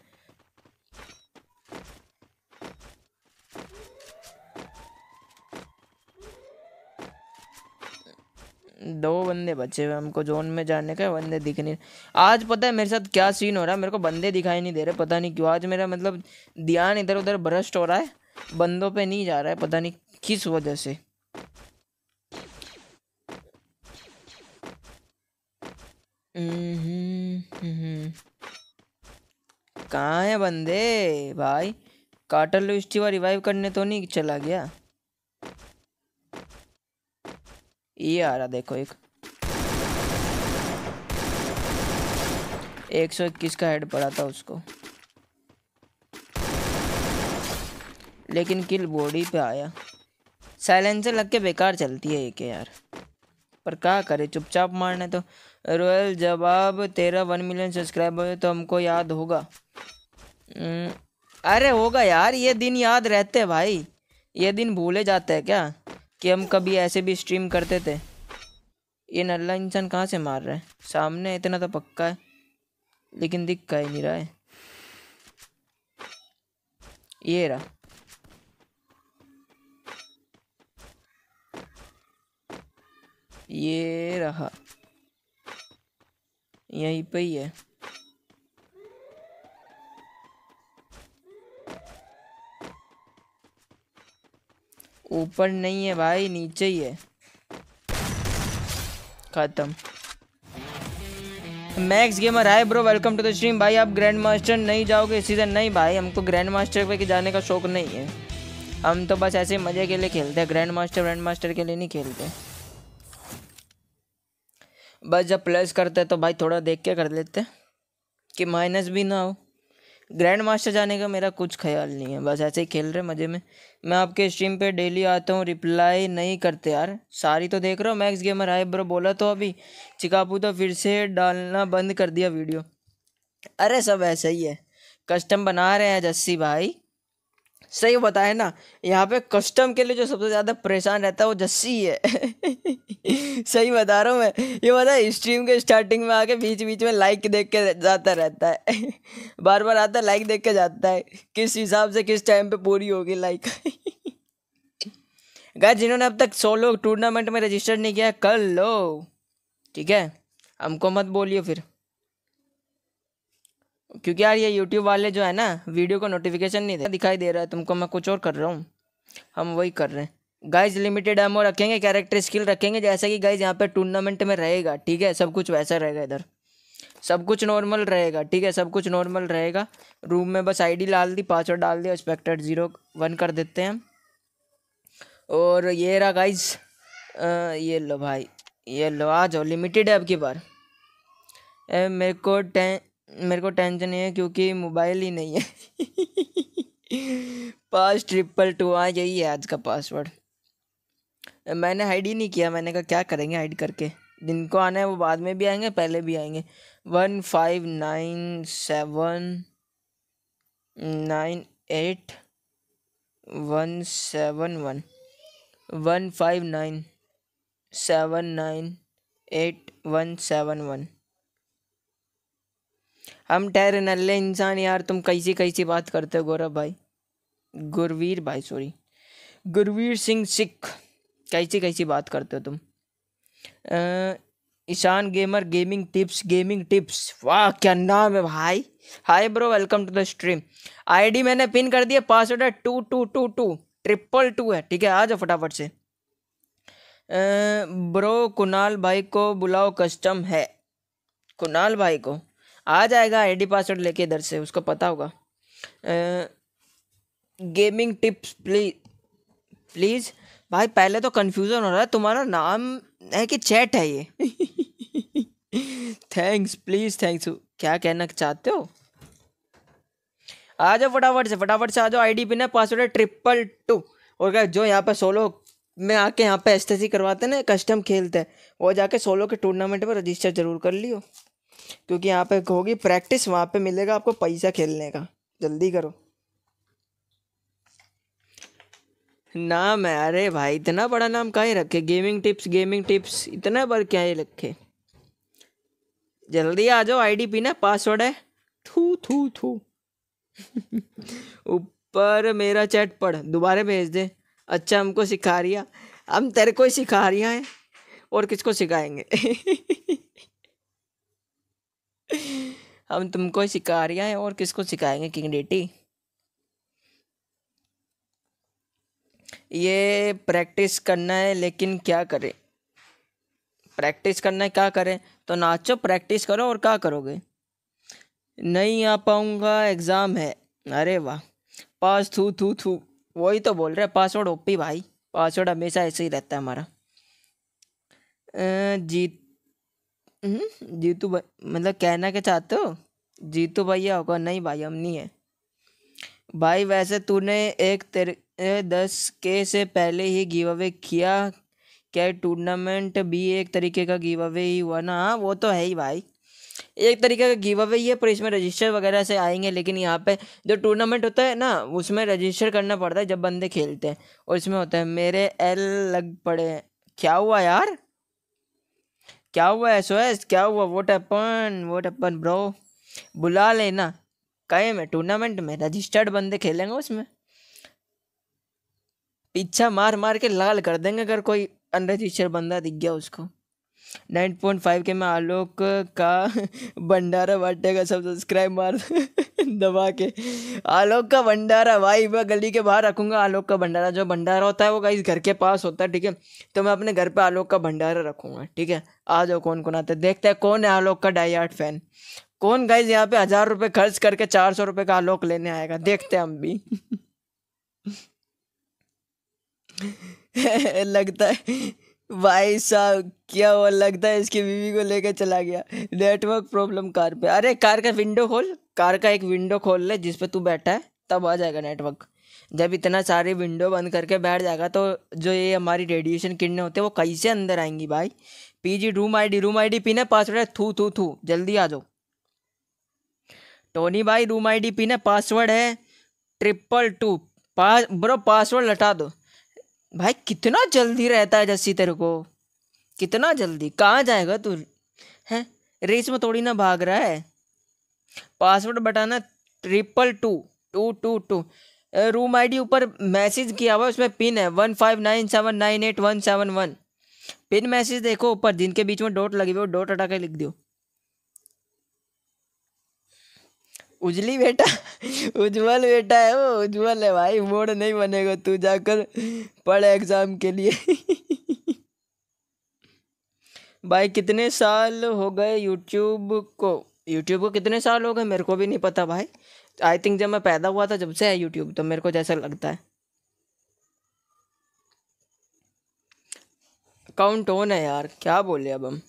दो बंदे बचे हुए हमको जोन में जाने का बंदे दिख नहीं आज पता है मेरे साथ क्या सीन हो रहा है मेरे को बंदे दिखाई नहीं दे रहे पता नहीं क्यों आज मेरा मतलब ध्यान इधर उधर भ्रष्ट हो रहा है बंदों पे नहीं जा रहा है पता नहीं किस वजह से हम्म, हम्म, हम्म। कहाँ है बंदे भाई काटल लुस्टी रिवाइव करने तो नहीं चला गया ये आ रहा देखो एक एक सौ इक्कीस का हेड पड़ा था उसको लेकिन किल बॉडी पे आया साइलेंसर लग के बेकार चलती है एक यार पर क्या करे चुपचाप मारने तो रोयल जब आप तेरा वन मिलियन सब्सक्राइबर तो हमको याद होगा हम्म, अरे होगा यार ये दिन याद रहते भाई ये दिन भूले जाते हैं क्या कि हम कभी ऐसे भी स्ट्रीम करते थे ये नल्ला इंसान कहाँ से मार रहा है सामने इतना तो पक्का है लेकिन दिख का ही नहीं रहा है ये रहा ये रहा यहीं पे ही है ऊपर नहीं है भाई नीचे ही है खत्म मैक्स गेमर आए bro welcome to the stream भाई आप ग्रैंड मास्टर नहीं जाओगे इस सीज़न नहीं भाई हमको ग्रैंड मास्टर पे जाने का शौक नहीं है हम तो बस ऐसे मज़े के लिए खेलते हैं ग्रैंड मास्टर ग्रैंड मास्टर के लिए नहीं खेलते बस जब प्लस करते तो भाई थोड़ा देख के कर लेते कि माइनस भी ना हो ग्रैंड मास्टर जाने का मेरा कुछ ख्याल नहीं है बस ऐसे ही खेल रहे मज़े में मैं आपके स्ट्रीम पे डेली आता हूँ रिप्लाई नहीं करते यार सारी तो देख रहा हो मैक्स गेमर आए ब्रो बोला तो अभी चिकापू तो फिर से डालना बंद कर दिया वीडियो अरे सब ऐसा ही है कस्टम बना रहे हैं जस्सी भाई सही बताए ना यहाँ पे कस्टम के लिए जो सबसे ज़्यादा परेशान रहता है वो जस्सी है <laughs> सही बता रहा हूँ मैं ये बता स्ट्रीम के स्टार्टिंग में आके बीच बीच में लाइक देख के जाता रहता है <laughs> बार बार आता है लाइक देख के जाता है किस हिसाब से किस टाइम पे पूरी होगी लाइक <laughs> गाय जिन्होंने अब तक सौ लोग टूर्नामेंट में रजिस्टर नहीं किया कर लो ठीक है हमको मत बोलिए फिर क्योंकि यार ये यूट्यूब वाले जो है ना वीडियो को नोटिफिकेशन नहीं दे दिखाई दे रहा है तुमको मैं कुछ और कर रहा हूँ हम वही कर रहे हैं गाइज लिमिटेड एमओ रखेंगे कैरेक्टर स्किल रखेंगे जैसा कि गाइज यहाँ पे टूर्नामेंट में रहेगा ठीक है सब कुछ वैसा रहेगा इधर सब कुछ नॉर्मल रहेगा ठीक है सब कुछ नॉर्मल रहेगा रूम में बस डी डाल दी पासवर्ड डाल दिया एक्सपेक्टेड जीरो वन कर देते हैं और ये रहा गाइज ये लो भाई ये लो आ जाओ लिमिटेड है अब की बार ए, मेरे को टें मेरे को टेंशन नहीं है क्योंकि मोबाइल ही नहीं है पास ट्रिपल टू आ हाँ, यही है आज का पासवर्ड मैंने हाइड ही नहीं किया मैंने कहा क्या करेंगे हाइड करके जिनको आना है वो बाद में भी आएंगे पहले भी आएंगे one five nine seven nine eight one seven one one five nine seven nine eight one seven one हम ठहरे नल्ले इंसान यार तुम कैसी कैसी बात करते हो गौरव भाई गुरवीर भाई सॉरी गुरवीर सिंह सिख कैसी कैसी बात करते हो तुम Ishaan gamer gaming tips gaming tips वाह क्या नाम है भाई hi bro welcome to the stream ID मैंने पिन कर दिया पासवर्ड है two two two two triple two है ठीक है आ जाओ फटाफट से ब्रो कुणाल भाई को बुलाओ कस्टम है कुणाल भाई को आ जाएगा आईडी पासवर्ड लेके इधर से उसको पता होगा गेमिंग टिप्स प्लीज प्लीज़ भाई पहले तो कन्फ्यूज़न हो रहा है तुम्हारा नाम है कि चैट है ये थैंक्स प्लीज़ थैंक्स क्या कहना चाहते हो आ जाओ फटाफट से फटाफट से आ जाओ आईडी पिन है पासवर्ड है ट्रिपल टू और क्या जो यहाँ पे सोलो में आके यहाँ पे एस्टेसी करवाते हैं ना कस्टम खेलते हैं वो जाके सोलो के टूर्नामेंट में रजिस्टर जरूर कर लियो क्योंकि यहाँ पे होगी प्रैक्टिस वहाँ पे मिलेगा आपको पैसा खेलने का जल्दी करो नाम है अरे भाई इतना बड़ा नाम कहीं रखे गेमिंग टिप्स गेमिंग टिप्स इतना बड़ा क्या ही रखे जल्दी आ जाओ आईडी पी ना पासवर्ड है थू थू थू <laughs> ऊपर मेरा चैट पढ़ दोबारा भेज दे अच्छा हमको सिखा रिया हम तेरे को ही सिखा रिया है और किसको सिखाएंगे <laughs> हम तुमको सिखा हैं और किसको सिखाएंगे किंग डेटी ये प्रैक्टिस करना है लेकिन क्या करें प्रैक्टिस करना है क्या करें तो नाचो प्रैक्टिस करो और क्या करोगे नहीं आ पाऊंगा एग्ज़ाम है अरे वाह पास थू थू थू वही तो बोल रहे हैं पासवर्ड ओपी भाई पासवर्ड हमेशा ऐसे ही रहता है हमारा जीत हम्म, जीतू भाई मतलब कहना क्या चाहते हो जीतू भैया होगा नहीं भाई हम नहीं है भाई वैसे तूने एक तरह दस के से पहले ही गिव अवे किया क्या टूर्नामेंट भी एक तरीके का गिव अवे ही हुआ ना हाँ वो तो है ही भाई एक तरीके का गिव अवे ही है पर इसमें रजिस्टर वगैरह से आएंगे लेकिन यहाँ पे जो टूर्नामेंट होता है ना उसमें रजिस्टर करना पड़ता है जब बंदे खेलते हैं और इसमें होता है मेरे एल लग पड़े हैं क्या हुआ यार क्या हुआ ओ एस क्या हुआ वोट अपन वोट अपन ब्रो बुला लेना कहे में टूर्नामेंट में रजिस्टर्ड बंदे खेलेंगे उसमें पीछा मार मार के लाल कर देंगे अगर कोई अनरजिस्टर्ड बंदा दिख गया उसको नाइन पॉइंट फाइव के में आलोक का भंडारा बांटेगा सब सब्सक्राइब मार <laughs> दबा के आलोक का भंडारा भाई मैं गली के बाहर रखूँगा आलोक का भंडारा जो भंडारा होता है वो गाइस घर के पास होता है ठीक है तो मैं अपने घर पे आलोक का भंडारा रखूँगा ठीक है आ जाओ कौन कौन आता है देखते हैं कौन है आलोक का डाई आर्ट फैन कौन गाइज यहाँ पे हज़ार रुपये खर्च करके चार सौ रुपये का आलोक लेने आएगा देखते हैं हम भी <laughs> लगता है भाई साहब क्या हुआ लगता है इसकी बीवी को लेकर चला गया नेटवर्क प्रॉब्लम कार पे अरे कार का विंडो खोल कार का एक विंडो खोल ले जिस पे तू बैठा है तब आ जाएगा नेटवर्क जब इतना सारे विंडो बंद करके बैठ जाएगा तो जो ये हमारी रेडिएशन किरणें होते हैं वो कैसे अंदर आएंगी भाई PG room ID room ID पीना पासवर्ड है थू थू थू जल्दी आ जाओ टोनी भाई रूम आईडी पीना पासवर्ड है triple two pass bro password लटा दो भाई कितना जल्दी रहता है जस्सी तेरे को कितना जल्दी कहाँ जाएगा तू है रेस में थोड़ी ना भाग रहा है पासवर्ड बटाना triple two two two two room ID ऊपर मैसेज किया हुआ है उसमें पिन है one five nine seven nine eight one seven one pin message देखो ऊपर जिनके बीच में डॉट लगी हुई डॉट हटा के लिख दो उजली बेटा उज्जवल बेटा है वो उज्जवल है भाई मोड़ नहीं बनेगा तू जाकर पढ़ एग्ज़ाम के लिए भाई कितने साल हो गए यूट्यूब को यूट्यूब को कितने साल हो गए मेरे को भी नहीं पता भाई आई थिंक जब मैं पैदा हुआ था जब से है यूट्यूब तो मेरे को जैसा लगता है अकाउंट ऑन है यार क्या बोले अब हम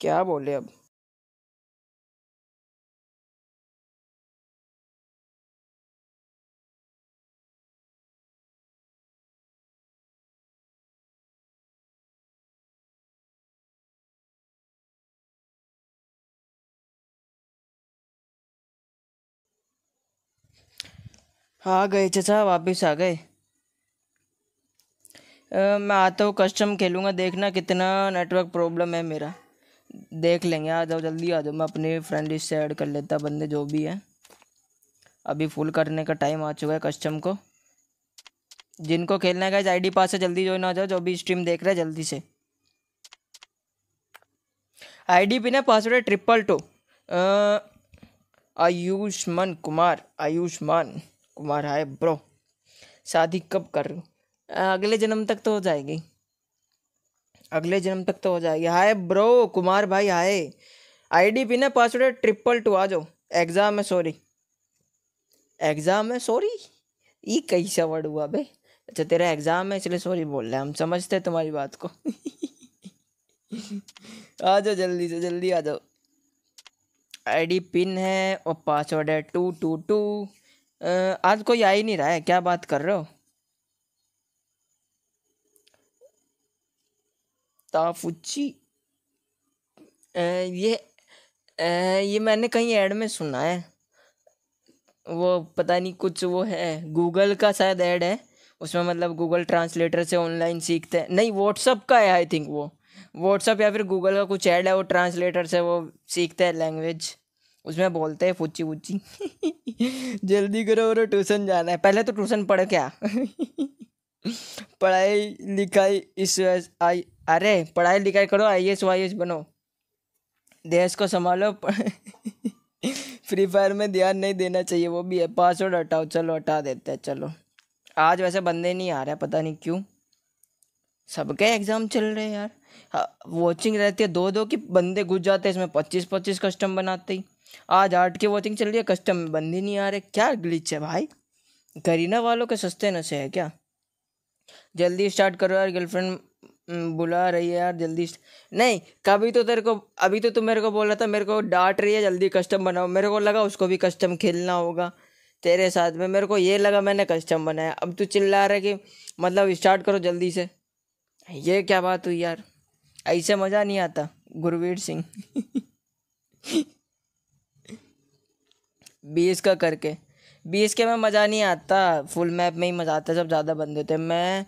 क्या बोले अब आ गए चचा वापस आ गए मैं आता हूँ कस्टम खेलूँगा देखना कितना नेटवर्क प्रॉब्लम है मेरा देख लेंगे आ जाओ जल्दी आ जाओ मैं अपने फ्रेंड लिस्ट से ऐड कर लेता बंदे जो भी हैं अभी फुल करने का टाइम आ चुका है कस्टम को जिनको खेलना है डी पास से जल्दी ज्वाइन आ जाओ जो भी स्ट्रीम देख रहे हैं जल्दी से आईडी पे ना पासवर्ड है triple two Ayushmann Kumar Ayushmann Kumar hi bro शादी कब कर रहे हो अगले जन्म तक तो हो जाएगी अगले जन्म तक तो हो जाएगी हाय ब्रो कुमार भाई हाय डी पी ना पासवर्ड है ट्रिपल टू आ जाओ एग्ज़ाम है सॉरी एग्ज़ाम है सॉरी ये कैसा वर्ड हुआ बे अच्छा तेरा एग्ज़ाम है इसलिए सॉरी बोल रहे हैं हम समझते हैं तुम्हारी बात को <laughs> आ जाओ जल्दी से जल्दी आ जाओ आईडी पिन है और पासवर्ड है टू टू टू आज कोई आ ही नहीं रहा है क्या बात कर रहे हो ताफुची ये ये मैंने कहीं ऐड में सुना है वो पता नहीं कुछ वो है गूगल का शायद ऐड है उसमें मतलब गूगल ट्रांसलेटर से ऑनलाइन सीखते हैं नहीं व्हाट्सअप का है आई थिंक वो व्हाट्सअप या फिर गूगल का कुछ ऐड है वो ट्रांसलेटर से वो सीखते हैं लैंग्वेज उसमें बोलते हैं फुच्ची वुच्ची जल्दी करो और ट्यूशन जाना है पहले तो ट्यूशन पढ़ क्या पढ़ाई लिखाई इस आई अरे पढ़ाई लिखाई करो आई एस वाई एस बनो देश को संभालो फ्री फायर में ध्यान नहीं देना चाहिए वो भी है पासवर्ड हटाओ चलो हटा देते हैं चलो आज वैसे बंदे नहीं आ रहे पता नहीं क्यों सबके एग्ज़ाम चल रहे हैं यार वॉचिंग हाँ, रहती है दो दो कि बंदे घुस जाते हैं इसमें पच्चीस पच्चीस कस्टम बनाते ही आज आर्ट की वोटिंग चल रही है कस्टम में बंदी नहीं आ रहे क्या ग्लिच है भाई करीना वालों के सस्ते नशे है क्या जल्दी स्टार्ट करो यार गर्लफ्रेंड बुला रही है यार जल्दी नहीं कभी तो तेरे को अभी तो तुम मेरे को बोल रहा था मेरे को डांट रही है जल्दी कस्टम बनाओ मेरे को लगा उसको भी कस्टम खेलना होगा तेरे साथ में मेरे को ये लगा मैंने कस्टम बनाया अब तू चिल्ला रहा है कि मतलब स्टार्ट करो जल्दी से ये क्या बात हुई यार ऐसे मज़ा नहीं आता गुरवीर सिंह <laughs> बीस का करके बीस के में मज़ा नहीं आता फुल मैप में ही मज़ा आता है जब ज़्यादा बंदे होते मैं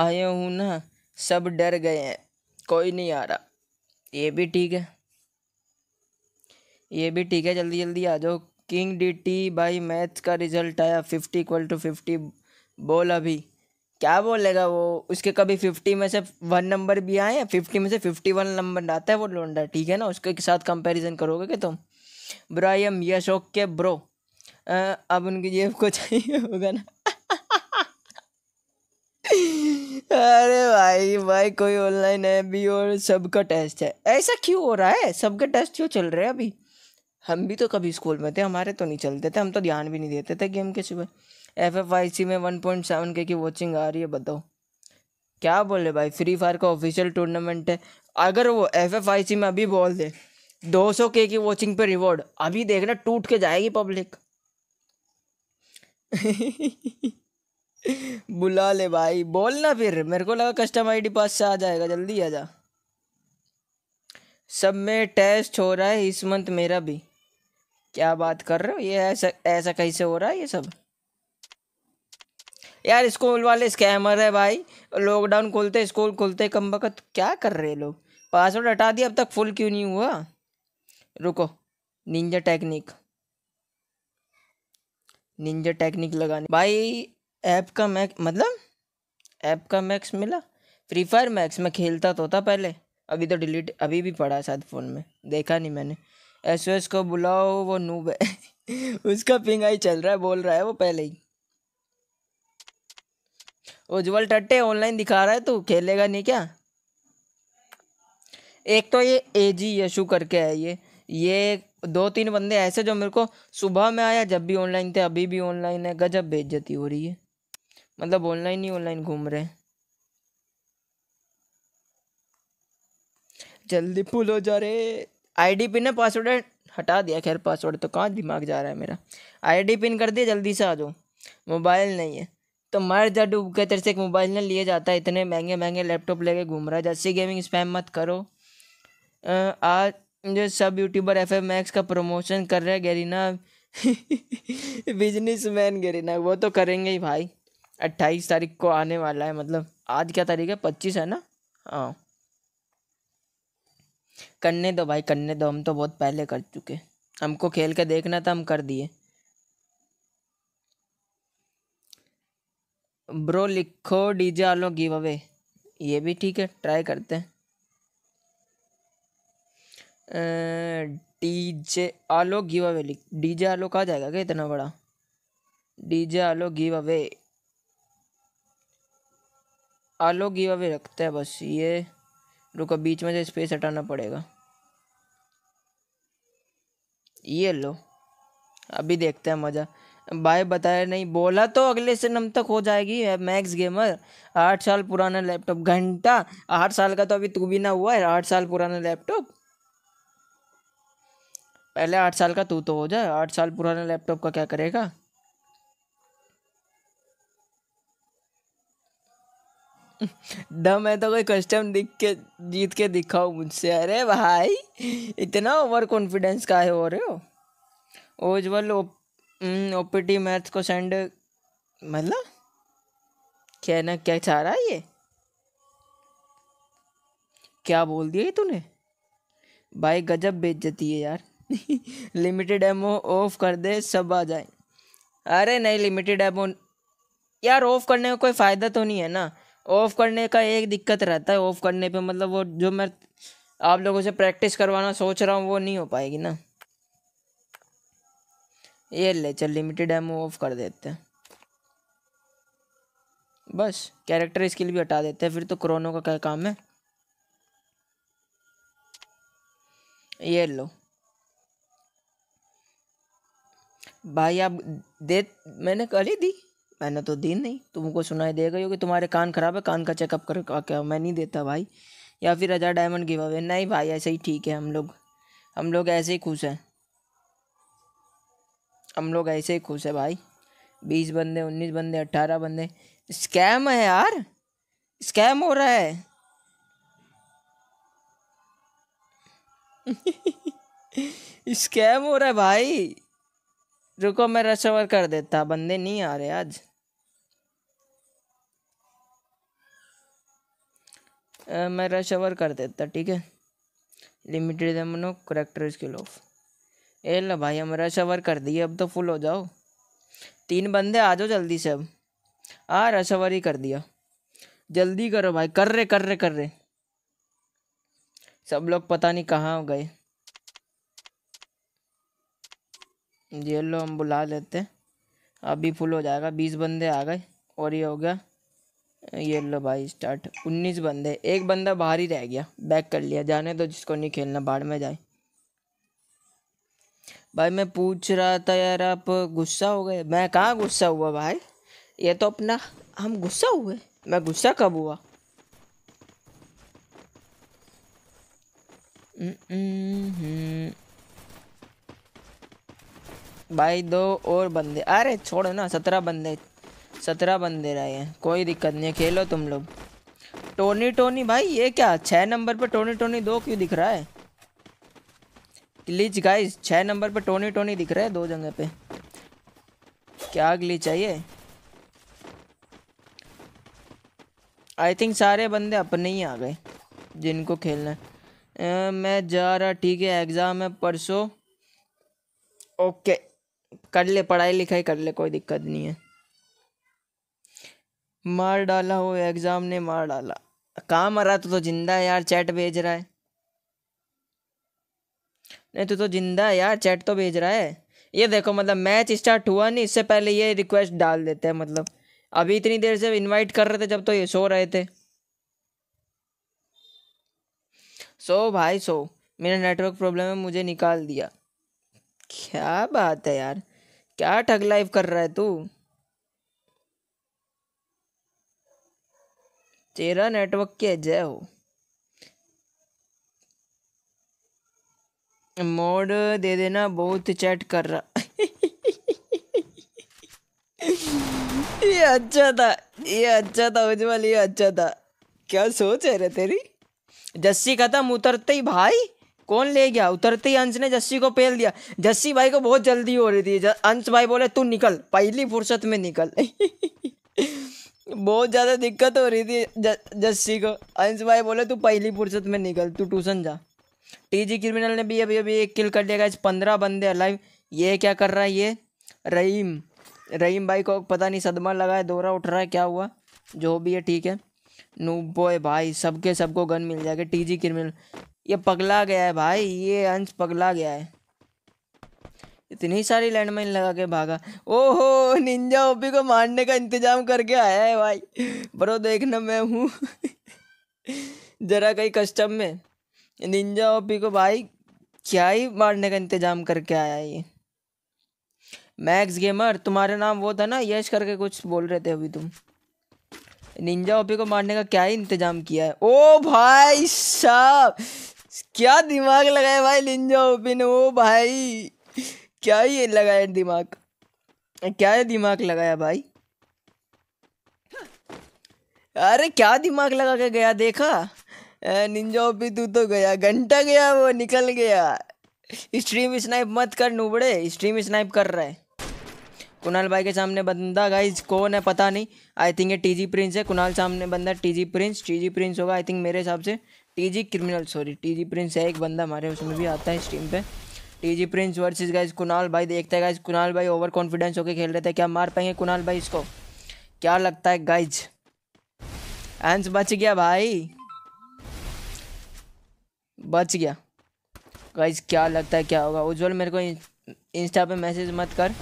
आया हूँ ना सब डर गए हैं कोई नहीं आ रहा ये भी ठीक है ये भी ठीक है जल्दी जल्दी आ जाओ किंग डी टी भाई मैथ का रिजल्ट आया फिफ्टी इक्वल टू फिफ्टी बोल अभी क्या बोलेगा वो उसके कभी फिफ्टी में से वन नंबर भी आए फिफ्टी में से फिफ्टी वन नंबर आता है वो लोंडा ठीक है ना उसके साथ कंपैरिजन करोगे क्या तुम bro I am Yash okay bro अब उनके जेब को चाहिए होगा ना अरे भाई भाई कोई ऑनलाइन है भी और सबका टेस्ट है ऐसा क्यों हो रहा है सबका टेस्ट क्यों चल रहा है अभी हम भी तो कभी स्कूल में थे हमारे तो नहीं चलते थे हम तो ध्यान भी नहीं देते थे गेम के सुबह एफ एफ आई सी में वन पॉइंट सेवन के की वॉचिंग आ रही है बताओ क्या बोल रहे भाई फ्री फायर का ऑफिशियल टूर्नामेंट है अगर वो एफ एफ आई सी में अभी बोल दे दो सौ के की वॉचिंग पे रिवॉर्ड अभी देखना टूट के जाएगी पब्लिक <laughs> बुला ले भाई बोल ना फिर मेरे को लगा कस्टम आईडी पास से आ जाएगा जल्दी आ जा सब में टेस्ट हो रहा है इस मंथ मेरा भी क्या बात कर रहे हो ये ऐसा ऐसा कैसे हो रहा है ये सब यार स्कूल वाले स्कैमर है भाई लॉकडाउन खोलते स्कूल खोलते कम वक्त क्या कर रहे लोग पासवर्ड हटा दिया अब तक फुल क्यों नहीं हुआ रुको निंजा टेक्निक निंजा टेक्निक लगाने भाई ऐप का मैक्स मतलब ऐप का मैक्स मिला फ्री फायर मैक्स में खेलता तो था पहले अभी तो डिलीट अभी भी पड़ा है शायद फ़ोन में देखा नहीं मैंने एस एस को बुलाओ वो नूब है <laughs> उसका पिंग आई चल रहा है बोल रहा है वो पहले ही उज्जवल टट्टे ऑनलाइन दिखा रहा है तू खेलेगा नहीं क्या एक तो ये एजी यशू करके है ये ये दो तीन बंदे ऐसे जो मेरे को सुबह में आया जब भी ऑनलाइन थे अभी भी ऑनलाइन है गजब बेइज्जती हो रही है मतलब ऑनलाइन ही ऑनलाइन घूम रहे हैं जल्दी फुल हो जा रहे डी पिन है पासवर्ड हटा दिया खैर पासवर्ड तो कहाँ दिमाग जा रहा है मेरा आईडी पिन कर दिया जल्दी से आ जाओ मोबाइल नहीं है तो मर जा डूब के तेरे से एक मोबाइल ना लिए जाता है इतने महंगे महंगे लैपटॉप लेके घूम रहा है जैसे गेमिंग स्पैम मत करो आ, आज जो सब यूट्यूबर एफ एम मैक्स का प्रमोशन कर रहे हैं गेरीना मैन <laughs> गरीना वो तो करेंगे ही भाई अट्ठाईस तारीख को आने वाला है मतलब आज क्या तारीख है पच्चीस है ना हाँ करने दो भाई करने दो हम तो बहुत पहले कर चुके हमको खेल के देखना था हम कर दिए ब्रो लिखो डीजे आलो गिव अवे ये भी ठीक है ट्राई करते हैं डीजे आलो गिव अवे लिख डीजे आलो कहा जाएगा क्या इतना बड़ा DJ Alok give away Alok give away रखते हैं बस ये रुको बीच में से स्पेस हटाना पड़ेगा ये लो अभी देखते हैं मज़ा भाई बताया नहीं बोला तो अगले नम तक हो जाएगी मैक्स गेमर आठ साल पुराना लैपटॉप घंटा आठ साल का तो अभी तू भी ना हुआ है आठ साल पुराना लैपटॉप पहले आठ साल का तू तो हो जाए आठ साल पुराना लैपटॉप का क्या करेगा दम <laughs> है तो कोई कस्टम दिख के जीत के दिखाओ मुझसे अरे भाई इतना ओवर कॉन्फिडेंस का है हो रहे हो ओजवल ओपीटी मैथ्स हम्म, को सेंड मतलब क्या ना क्या चाह रहा है ये क्या बोल दिया ये तूने भाई गजब बेच जाती है यार लिमिटेड एमओ ऑफ कर दे सब आ जाए अरे नहीं लिमिटेड एमओ यार ऑफ करने का कोई फ़ायदा तो नहीं है ना ऑफ करने का एक दिक्कत रहता है ऑफ करने पे मतलब वो जो मैं आप लोगों से प्रैक्टिस करवाना सोच रहा हूँ वो नहीं हो पाएगी ना ये ले चल लिमिटेड एमओ ऑफ कर देते हैं बस कैरेक्टर स्किल भी हटा देते हैं फिर तो क्रोनो का क्या काम है ये लो भाई आप दे मैंने कल ही दी मैंने तो दी नहीं तुमको सुनाई देगा हो कि तुम्हारे कान खराब है कान का चेकअप कर क्या मैं नहीं देता भाई या फिर हज़ार डायमंड गिव अवे नहीं भाई ऐसे ही ठीक है हम लोग हम लोग ऐसे ही खुश हैं हम लोग ऐसे ही खुश है भाई बीस बंदे उन्नीस बंदे अट्ठारह बंदे स्कैम है यार स्कैम हो रहा है स्कैम <laughs> हो रहा है भाई रुको मैं रश ओवर कर देता बंदे नहीं आ रहे आज आ, मैं रश ओवर कर देता ठीक है लिमिटेड मनो करेक्टर स्किल ऑफ ए लो भाई हम रश ओवर कर दिए अब तो फुल हो जाओ तीन बंदे आ जाओ जल्दी से अब आ रश ओवर ही कर दिया जल्दी करो भाई कर रहे कर रहे कर रहे सब लोग पता नहीं कहाँ गए ये लो हम बुला लेते हैं अभी फुल हो जाएगा बीस बंदे आ गए और ये हो गया ये लो भाई स्टार्ट उन्नीस बंदे एक बंदा बाहर ही रह गया बैक कर लिया जाने तो जिसको नहीं खेलना बाढ़ में जाए भाई मैं पूछ रहा था यार आप गुस्सा हो गए मैं कहाँ गुस्सा हुआ भाई ये तो अपना हम गुस्सा हुए मैं गुस्सा कब हुआ हम्म, हम्म, हम्म। भाई दो और बंदे अरे छोड़ो ना सत्रह बंदे सत्रह बंदे रहे हैं कोई दिक्कत नहीं है खेलो तुम लोग टोनी टोनी भाई ये क्या छः नंबर पर टोनी टोनी दो क्यों दिख रहा है ग्लिच गाइस छः नंबर पर टोनी टोनी दिख रहा है दो जगह पे क्या ग्लिच चाहिए आई थिंक सारे बंदे अपने ही आ गए जिनको खेलना है मैं जा रहा ठीक है एग्ज़ाम है परसों ओके कर ले पढ़ाई लिखाई कर ले कोई दिक्कत नहीं है मार डाला हो एग्ज़ाम ने मार डाला कहाँ मरा तू तो जिंदा है यार चैट भेज रहा है नहीं तू तो जिंदा है यार चैट तो भेज रहा है ये देखो मतलब मैच स्टार्ट हुआ नहीं इससे पहले ये रिक्वेस्ट डाल देते हैं मतलब अभी इतनी देर से इनवाइट कर रहे थे जब तो ये सो रहे थे सो भाई सो मेरा नेटवर्क प्रॉब्लम है मुझे निकाल दिया क्या बात है यार क्या ठग लाइफ कर रहा है तू तेरा नेटवर्क के जय हो मोड दे देना बहुत चैट कर रहा ये अच्छा था ये अच्छा था उज्जवल ये अच्छा था क्या सोच है रे तेरी जस्सी खत्म उतरते ही भाई कौन ले गया उतरते ही अंश ने जस्सी को पेल दिया जस्सी भाई को बहुत जल्दी हो रही थी अंश भाई बोले तू निकल पहली फुर्सत में निकल <laughs> बहुत ज़्यादा दिक्कत हो रही थी जस्सी को अंश भाई बोले तू पहली फुर्सत में निकल तू ट्यूशन जा टीजी क्रिमिनल ने भी अभी अभी एक किल कर लिया इस पंद्रह बंदे अलाइव ये क्या कर रहा है ये रहीम रहीम भाई को पता नहीं सदमा लगा है दोहरा उठ रहा है क्या हुआ जो भी है ठीक है बॉय भाई सबके सबको गन मिल जाएगा टीजी क्रिमिनल ये पगला गया है भाई ये अंश पगला गया है इतनी सारी लैंडमाइन लगा के भागा ओहो निंजा ओपी को मारने का इंतजाम करके आया है भाई ब्रो देखना मैं हूँ जरा कहीं कस्टम में निंजा ओपी को भाई क्या ही मारने का इंतजाम करके आया है ये मैक्स गेमर तुम्हारा नाम वो था ना यश करके कुछ बोल रहे थे अभी तुम निंजा ओपी को मारने का क्या ही इंतजाम किया है ओ भाई साहब क्या दिमाग लगाया भाई लिंजो ओपन ओ भाई क्या ये लगाया दिमाग क्या ये दिमाग लगाया भाई अरे क्या दिमाग लगा के गया देखा निंजा ओपी तू तो गया घंटा गया वो निकल गया स्ट्रीम स्नाइप मत कर नूबड़े स्ट्रीम स्नाइप कर रहे है कुणाल भाई के सामने बंदा गाइज कौन है पता नहीं आई थिंक ये टीजी प्रिंस है कुणाल सामने बंदा टीजी प्रिंस टीजी प्रिंस होगा आई थिंक मेरे हिसाब से TG criminal sorry TG prince है एक बंदा हमारे उसमें भी आता है इस टीम पे TG prince versus guys Kunal भाई देखते हैं गाइस कुणाल भाई ओवर कॉन्फिडेंस होकर खेल रहे थे क्या मार पाएंगे कुणाल भाई इसको क्या लगता है गाइज एंस बच गया भाई बच गया गाइज क्या लगता है क्या होगा उज्ज्वल मेरे को इंस्टा पे मैसेज मत कर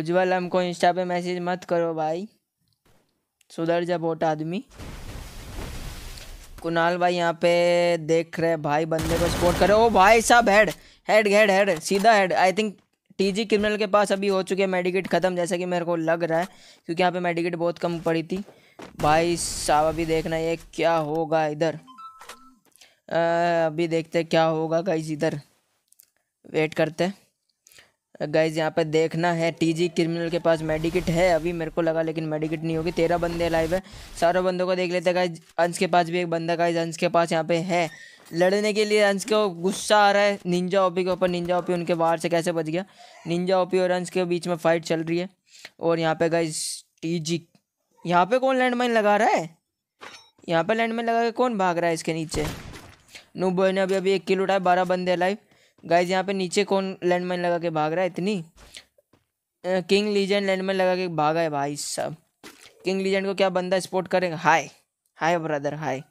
उज्ज्वल हमको इंस्टा पे मैसेज मत करो भाई सुधर जा बोट आदमी कुणाल भाई यहाँ पे देख रहे भाई बंदे को सपोर्ट करे ओ भाई साहब हेड हेड हेड हेड सीधा head I think TG criminal के पास अभी हो चुके हैं मेडिकेट ख़त्म जैसा कि मेरे को लग रहा है क्योंकि यहाँ पे मेडिकेट बहुत कम पड़ी थी भाई साहब अभी देखना ये क्या होगा इधर अभी देखते क्या होगा गाइज इधर वेट करते हैं गाइज यहाँ पे देखना है टीजी क्रिमिनल के पास मेडिकेट है अभी मेरे को लगा लेकिन मेडिकिट नहीं होगी तेरह बंदे लाइव है सारे बंदों को देख लेते हैं गाइज अंश के पास भी एक बंदा गाइज अंश के पास यहाँ पे है लड़ने के लिए अंश को गुस्सा आ रहा है निंजा ओपी के ऊपर निंजा ओपी उनके बाहर से कैसे बच गया निंजा ओपी और अंश के बीच में फाइट चल रही है और यहाँ पे गाइज टी जी यहाँ पे कौन माइन लगा रहा है यहाँ पे माइन लगा के कौन भाग रहा है इसके नीचे नूबो ने अभी अभी एक किलो उठाया बारह बंदे लाइव गाइज यहाँ पे नीचे कौन लैंडमाइन लगा के भाग रहा है इतनी किंग लीजेंड लैंडमाइन लगा के भागा है भाई साहब किंग लीजेंड को क्या बंदा सपोर्ट करेगा हाय हाय ब्रदर हाय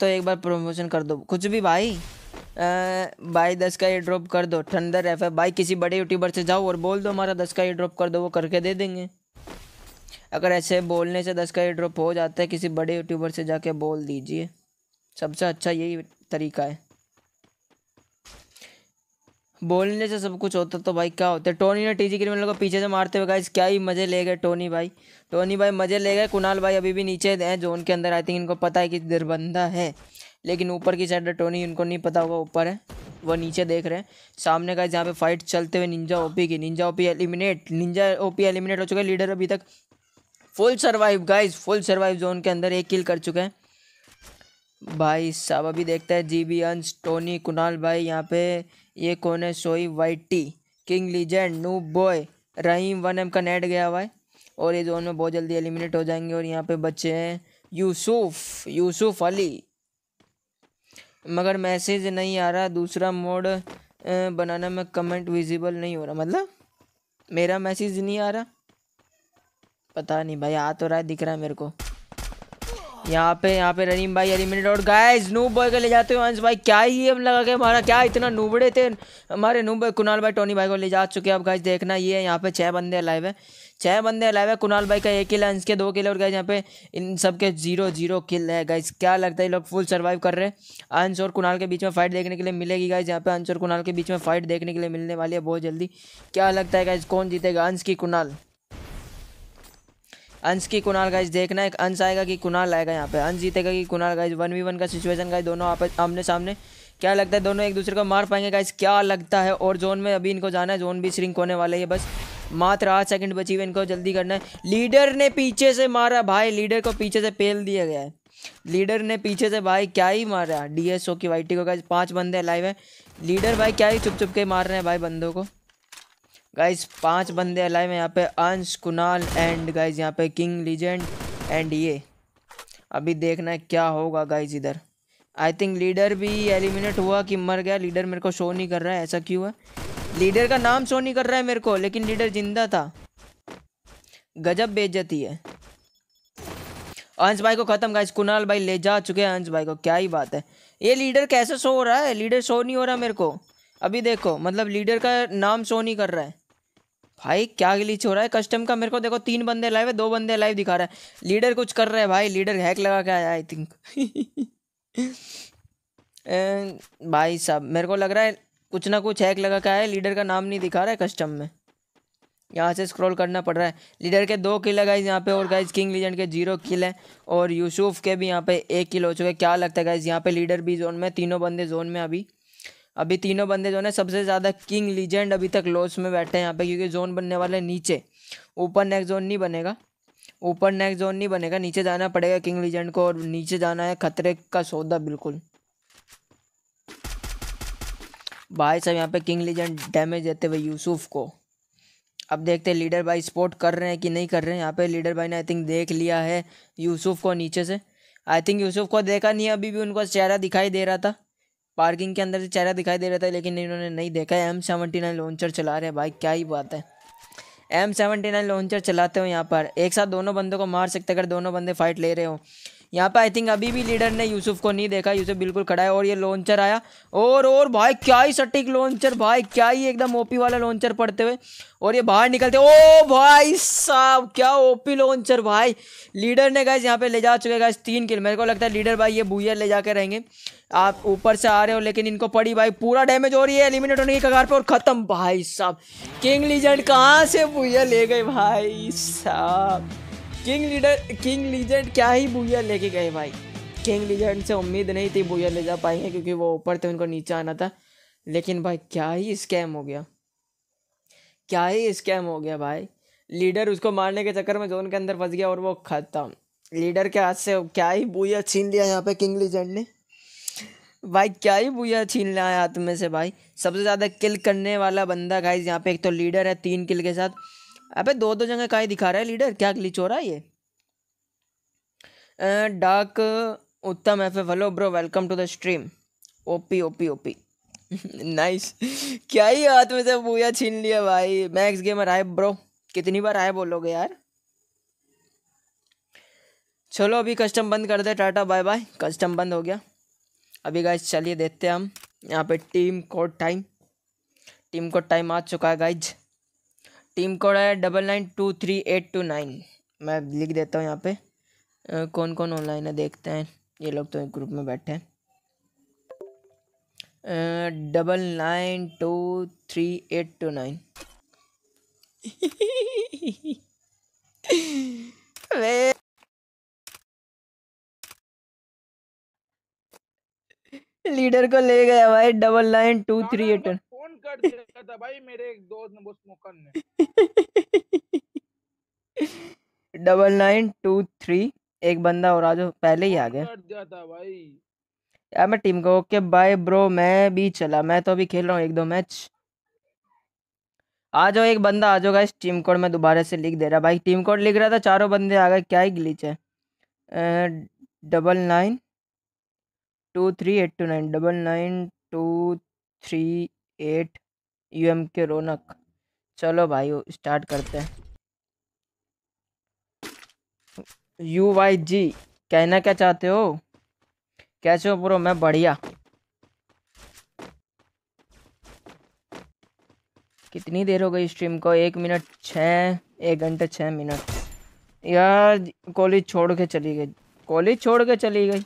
तो एक बार प्रमोशन कर दो कुछ भी भाई भाई दस का ये ड्रॉप कर दो ठंडर एफ भाई किसी बड़े यूट्यूबर से जाओ और बोल दो हमारा दस का ये ड्रॉप कर दो वो करके दे देंगे अगर ऐसे बोलने से दस का ये ड्रॉप हो जाता है किसी बड़े यूट्यूबर से जाके बोल दीजिए सबसे अच्छा यही तरीका है बोलने से सब कुछ होता तो भाई क्या होता है टोनी ने टीजी क्रिमिनल को पीछे से मारते हुए गाइस क्या ही मज़े ले गए टोनी भाई टोनी भाई मज़े ले गए कुणाल भाई अभी भी नीचे हैं जोन के अंदर आई थिंक इनको पता है कि दरबंदा है लेकिन ऊपर की साइड टोनी इनको नहीं पता होगा ऊपर है वो नीचे देख रहे हैं सामने का जहाँ पे फाइट चलते हुए निंजा ओपी की ninja OP eliminate ninja OP eliminate हो चुका है लीडर अभी तक full survive guys full survive zone के अंदर एक किल कर चुके हैं भाई साहब अभी देखते हैं G B Ansh Tony Kunal भाई यहाँ पे ये कौन है सोई YT king legend new boy Rahim one M का नेट गया हुआ है और ये दोनों बहुत जल्दी एलिमिनेट हो जाएंगे और यहाँ पे बच्चे हैं यूसुफ यूसुफ अली मगर मैसेज नहीं आ रहा दूसरा मोड बनाना में कमेंट विजिबल नहीं हो रहा मतलब मेरा मैसेज नहीं आ रहा पता नहीं भाई आ तो रहा है दिख रहा है मेरे को यहाँ पे यहाँ पे रनिम भाई एलिमिनेट और गाइस नूब बॉय को ले जाते हो अंश भाई क्या ही हम लगा के हमारा क्या इतना नूबड़े थे हमारे नूब भाई कुणाल भाई टोनी भाई को ले जा चुके हैं अब गाइस देखना ये है यहाँ पे छः बंदे अलाइव है छः बंदे अलाइव है कुणाल भाई का एक किल अंश के दो किल और गाइज यहाँ पे इन सब के जीरो जीरो किल है गाइज क्या लगता है लोग फुल सर्वाइव कर रहे हैं अंश और कुणाल के बीच में फाइट देखने के लिए मिलेगी गाइज यहाँ पे अंश और कुणाल के बीच में फाइट देखने के लिए मिलने वाली है बहुत जल्दी क्या लगता है गाइज कौन जीतेगा अंश की कुणाल अंश की कुणाल गाइज देखना है अंश आएगा कि कुणाल आएगा यहाँ पे अंश जीतेगा कि Kunal guys one V one का सिचुएशन गाइज दोनों आपस आमने सामने क्या लगता है दोनों एक दूसरे को मार पाएंगे गाइज क्या लगता है और जोन में अभी इनको जाना है जोन भी श्रिंक होने वाले है बस मात्र आठ सेकंड बची हुई इनको जल्दी करना है लीडर ने पीछे से मारा भाई लीडर को पीछे से पेल दिया गया है लीडर ने पीछे से भाई क्या ही मारा डी ओ की वाइटी को गाइज पाँच बंदे लाइव है लीडर भाई क्या ही चुप चुप के मार रहे हैं भाई बंदों को गाइज पांच बंदे अलाइव हैं यहाँ पे अंश कुणाल एंड गाइज यहाँ पे किंग लीजेंड एंड ये अभी देखना है क्या होगा गाइज इधर आई थिंक लीडर भी एलिमिनेट हुआ कि मर गया लीडर मेरे को शो नहीं कर रहा है ऐसा क्यों है लीडर का नाम शो नहीं कर रहा है मेरे को लेकिन लीडर जिंदा था गजब बेजती है अंश भाई को खत्म गाइज कुणाल भाई ले जा चुके हैं अंश भाई को क्या ही बात है ये लीडर कैसे शो हो रहा है लीडर शो नहीं हो रहा मेरे को अभी देखो मतलब लीडर का नाम शो नहीं कर रहा है भाई क्या गिलीच हो रहा है कस्टम का मेरे को देखो तीन बंदे लाइव है दो बंदे लाइव दिखा रहा है लीडर कुछ कर रहे हैं भाई लीडर हैक लगा के आया आई थिंक <laughs> भाई साहब मेरे को लग रहा है कुछ ना कुछ हैक लगा के आया है लीडर का नाम नहीं दिखा रहा है कस्टम में यहाँ से स्क्रॉल करना पड़ रहा है लीडर के दो किल है गाइज यहाँ पे और गाइज किंग लीजेंड के जीरो किल है और यूसुफ के भी यहाँ पे एक किल हो चुके क्या लगता है गाइज यहाँ पे लीडर भी जोन में तीनों बंदे जोन में अभी अभी तीनों बंदे जो है सबसे ज़्यादा किंग लीजेंड अभी तक लॉस में बैठे हैं यहाँ पे क्योंकि जोन बनने वाले नीचे ऊपर नेक्स्ट जोन नहीं बनेगा ऊपर नेक्स्ट जोन नहीं बनेगा नीचे जाना पड़ेगा किंग लीजेंड को और नीचे जाना है खतरे का सौदा बिल्कुल भाई साहब यहाँ पे किंग लीजेंड डैमेज देते हुए यूसुफ को अब देखते हैं लीडर भाई स्पोर्ट कर रहे हैं कि नहीं कर रहे हैं यहाँ पे लीडर भाई ने आई थिंक देख लिया है यूसुफ को नीचे से आई थिंक यूसुफ को देखा नहीं अभी भी उनको चेहरा दिखाई दे रहा था पार्किंग के अंदर से चेहरा दिखाई दे रहा था लेकिन इन्होंने नहीं देखा है एम सेवेंटी नाइन लॉन्चर चला रहे भाई क्या ही बात है एम सेवेंटी नाइन लॉन्चर चलाते हो यहाँ पर एक साथ दोनों बंदों को मार सकते अगर दोनों बंदे फाइट ले रहे हो यहाँ पर आई थिंक अभी भी लीडर ने यूसुफ को नहीं देखा यूसुफ बिल्कुल खड़ा है और ये लॉन्चर आया और और भाई क्या ही सटीक लॉन्चर भाई क्या ही एकदम ओपी वाला लॉन्चर पड़ते हुए और ये बाहर निकलते ओ भाई साहब क्या ओपी लॉन्चर भाई लीडर ने गैस यहाँ पे ले जा चुके गैस तीन किल मेरे को लगता है लीडर भाई ये भूया ले जाकर रहेंगे आप ऊपर से आ रहे हो लेकिन इनको पड़ी भाई पूरा डैमेज हो रही है एलिमिनेट होने की कगार पे और ख़त्म भाई साहब किंग लीजेंड कहाँ से भूया ले गए भाई साहब किंग लीडर किंग लीजेंड क्या ही भूया लेके गए भाई किंग लीजेंड से उम्मीद नहीं थी भूया ले जा पाएंगे क्योंकि वो ऊपर थे उनको नीचे आना था लेकिन भाई क्या ही स्कैम हो गया क्या ही स्कैम हो गया भाई लीडर उसको मारने के चक्कर में जोन के अंदर फंस गया और वो ख़त्म लीडर के हाथ से क्या ही भूया छीन लिया यहाँ पे किंग लीजेंड ने भाई क्या ही बुया छीनना है हाथ में से भाई सबसे ज़्यादा किल करने वाला बंदा गाइज यहाँ पे एक तो लीडर है तीन किल के साथ अबे दो दो जगह का ही दिखा रहा है लीडर क्या क्लिच हो रहा है ये डाक Uttam F F hello bro welcome to the stream OP OP OP nice क्या ही हाथ में से बुया छीन लिया भाई मैक्स गेमर आए ब्रो कितनी बार आए बोलोगे यार चलो अभी कस्टम बंद कर दे टाटा बाय बाय कस्टम बंद हो गया अभी गाइज चलिए देखते हैं हम यहाँ पे team code time team code time आ चुका है गाइज टीम कोड है double nine two three eight two nine मैं लिख देता हूँ यहाँ पे कौन कौन ऑनलाइन है देखते हैं ये लोग तो ग्रुप में बैठे हैं double nine two three eight two nine वे लीडर को ले गया भाई double nine two three eight phone कर दिया था भाई मेरे एक दोस्त ने मुकन ने डबल नाइन टू थ्री एक बंदा और आज पहले ही आ गया यार मैं टीम को ओके बाय ब्रो मैं भी चला मैं तो अभी खेल रहा हूँ एक दो मैच आ जाओ एक बंदा आ जाओ टीम कोड मैं दोबारा से लिख दे रहा भाई टीम कोड लिख रहा था चारों बंदे आ गए क्या ही ग्लिच है double nine two three eight two nine double nine two three eight U M K Raunak चलो भाई स्टार्ट करते हैं यू वाई जी कहना क्या चाहते हो कैसे हो ब्रो मैं बढ़िया कितनी देर हो गई स्ट्रीम को एक मिनट छः एक घंटे छः मिनट यार कॉलेज छोड़ के चली गई कॉलेज छोड़ के चली गई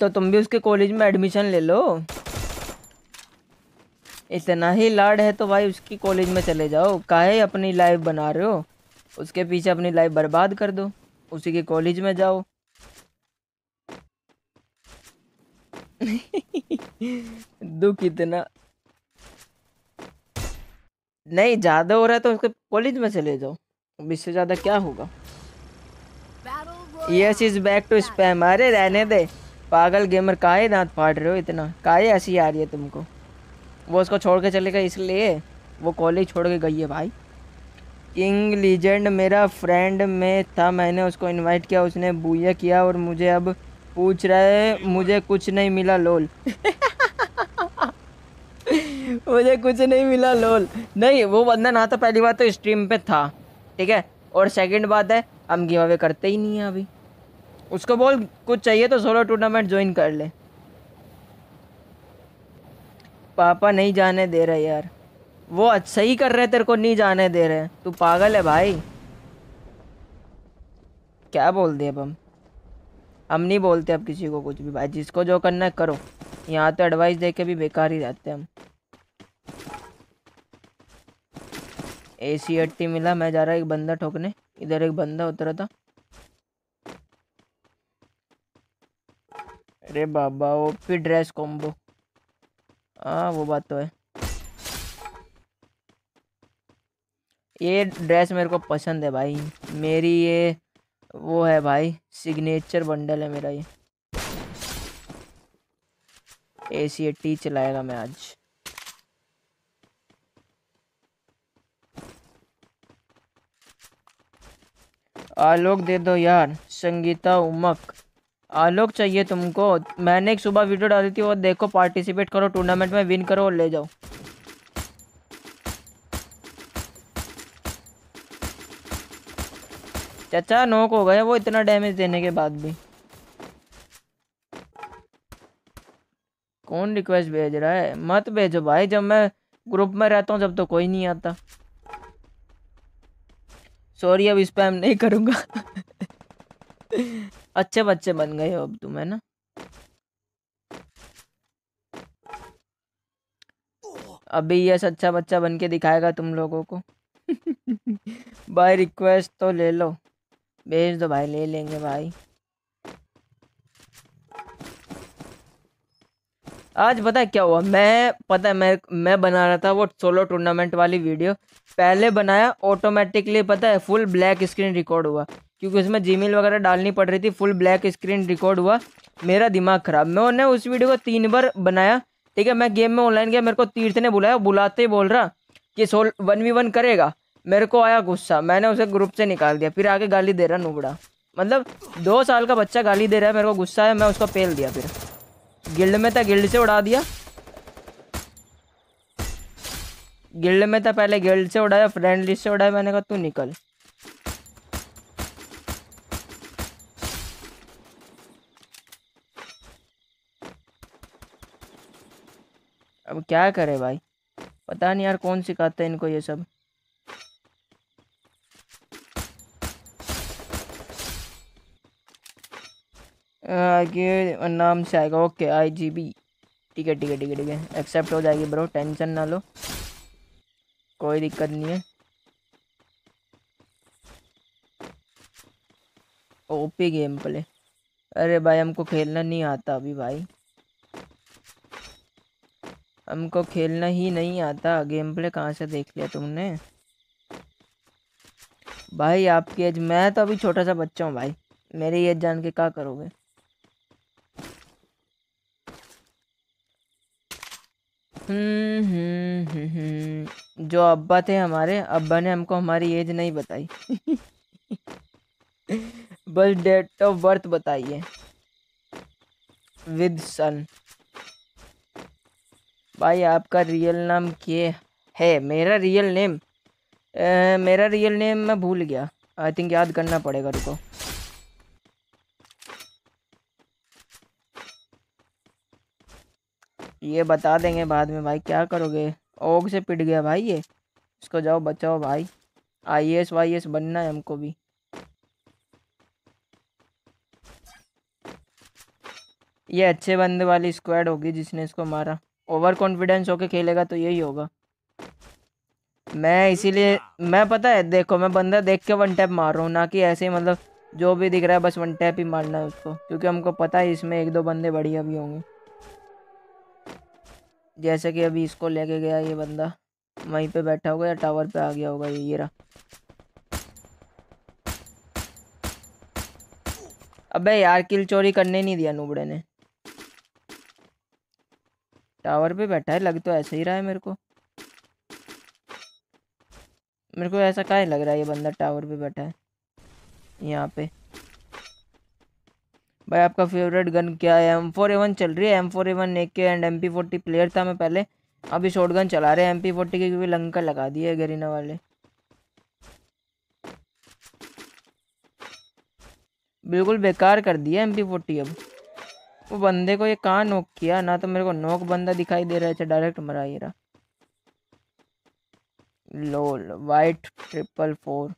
तो तुम भी उसके कॉलेज में एडमिशन ले लो इतना ही लाड है तो भाई उसकी कॉलेज में चले जाओ काहे अपनी लाइफ बना रहे हो उसके पीछे अपनी लाइफ बर्बाद कर दो उसी के कॉलेज में जाओ दुख इतना नहीं ज़्यादा हो रहा है तो उसके कॉलेज में चले जाओ इससे ज़्यादा क्या होगा yes is back to spam अरे रहने दे पागल गेमर काहे दांत फाड़ रहे हो इतना काहे ऐसी आ रही है तुमको वो उसको छोड़ के चले गए इसलिए वो कॉलेज छोड़ के गई है भाई किंग लीजेंड मेरा फ्रेंड में था मैंने उसको इनवाइट किया उसने बुया किया और मुझे अब पूछ रहा है मुझे कुछ नहीं मिला लोल <laughs> मुझे कुछ नहीं मिला लोल नहीं वो बंदा ना तो पहली बात तो स्ट्रीम पे था ठीक है और सेकंड बात है हम गिव अवे करते ही नहीं है अभी उसको बोल कुछ चाहिए तो सोलो टूर्नामेंट ज्वाइन कर ले पापा नहीं जाने दे रहे यार वो अच्छा ही कर रहे तेरे को नहीं जाने दे रहे तू पागल है भाई क्या बोल दिए अब हम हम नहीं बोलते अब किसी को कुछ भी भाई जिसको जो करना है करो यहाँ तो एडवाइस दे के भी बेकार ही रहते हम ए सी एट्टी मिला मैं जा रहा एक बंदा ठोकने इधर एक बंदा उतरा था अरे बाबा वो फिर ड्रेस कॉम्बो हाँ वो बात तो है ये ड्रेस मेरे को पसंद है भाई मेरी ये वो है भाई सिग्नेचर बंडल है मेरा ये ए सी टी चलाएगा मैं आज आलोक दे दो यार संगीता उमक आलोक चाहिए तुमको मैंने एक सुबह वीडियो डाली थी वो देखो पार्टिसिपेट करो टूर्नामेंट में विन करो और ले जाओ चचा नोक हो गए वो इतना डैमेज देने के बाद भी कौन रिक्वेस्ट भेज रहा है मत भेजो भाई जब मैं ग्रुप में रहता हूँ जब तो कोई नहीं आता सॉरी अब स्पैम नहीं करूँगा <laughs> अच्छे बच्चे बन गए हो अब तुम है ना अभी ये अच्छा बच्चा बन के दिखाएगा तुम लोगों को भाई <laughs> रिक्वेस्ट तो ले लो भेज दो भाई ले लेंगे भाई आज पता है क्या हुआ मैं पता है मैं मैं बना रहा था वो सोलो टूर्नामेंट वाली वीडियो पहले बनाया ऑटोमेटिकली पता है फुल ब्लैक स्क्रीन रिकॉर्ड हुआ क्योंकि उसमें जी वगैरह डालनी पड़ रही थी फुल ब्लैक स्क्रीन रिकॉर्ड हुआ मेरा दिमाग खराब मैं उन्होंने उस वीडियो को तीन बार बनाया ठीक है मैं गेम में ऑनलाइन गया मेरे को तीर्थ ने बुलाया बुलाते ही बोल रहा कि सोल वन वी वन करेगा मेरे को आया गुस्सा मैंने उसे ग्रुप से निकाल दिया फिर आगे गाली दे रहा नुबड़ा मतलब दो साल का बच्चा गाली दे रहा है मेरे को गुस्सा है मैं उसको पेल दिया फिर गिल्ड में था गिल्ड से उड़ा दिया गिल्ड में था पहले गिल्ड से उड़ाया फ्रेंड लिस्ट से उड़ाया मैंने कहा तू निकल अब क्या करे भाई पता नहीं यार कौन सिखाता है इनको ये सब आगे नाम से आएगा ओके आई जी बी ठीक है ठीक है ठीक है ठीक है एक्सेप्ट हो जाएगी ब्रो टेंशन ना लो कोई दिक्कत नहीं है ओपी गेम प्ले अरे भाई हमको खेलना नहीं आता अभी भाई हमको खेलना ही नहीं आता गेम प्ले कहाँ से देख लिया तुमने भाई आपकी एज मैं तो अभी छोटा सा बच्चा हूँ भाई मेरी एज जान के क्या करोगे हम्म, हम्म, हम्म, जो अब्बा थे हमारे अब्बा ने हमको हमारी एज नहीं बताई <laughs> बस डेट ऑफ बर्थ बताइए विद सन भाई आपका रियल नाम क्या है मेरा रियल नेम ए, मेरा रियल नेम मैं भूल गया आई थिंक याद करना पड़ेगा रुको ये बता देंगे बाद में भाई क्या करोगे ओग से पिट गया भाई ये इसको जाओ बचाओ भाई आई एस वाई एस बनना है हमको भी ये अच्छे बंदे वाली स्क्वाड होगी जिसने इसको मारा ओवर कॉन्फिडेंस होके खेलेगा तो यही होगा मैं इसीलिए मैं पता है देखो मैं बंदा देख के वन टैप मार रहा हूँ ना कि ऐसे ही मतलब जो भी दिख रहा है बस वन टैप ही मारना है उसको क्योंकि हमको पता है इसमें एक दो बंदे बढ़िया भी होंगे जैसे कि अभी इसको लेके गया ये बंदा वहीं पे बैठा होगा या टावर पे आ गया होगा ये ये रहा अबे यार किल चोरी करने नहीं दिया नुबड़े ने टावर पे बैठा है लग तो ऐसे ही रहा है मेरे को मेरे को ऐसा का लग रहा है ये बंदा टावर पे बैठा है यहाँ पे भाई आपका फेवरेट गन क्या है एम फोर एवन चल रही है एम फोर एवन A K and M P forty player था मैं पहले अभी शॉर्ट गन चला रहे हैं एम पी फोर्टी की क्योंकि लंका लगा दिया है गरीना वाले बिल्कुल बेकार कर दिया एम पी फोर्टी अब वो बंदे को ये कहाँ नोक किया ना तो मेरे को नोक बंदा दिखाई दे रहा है डायरेक्ट मरा ये रहा लोल वाइट ट्रिपल फोर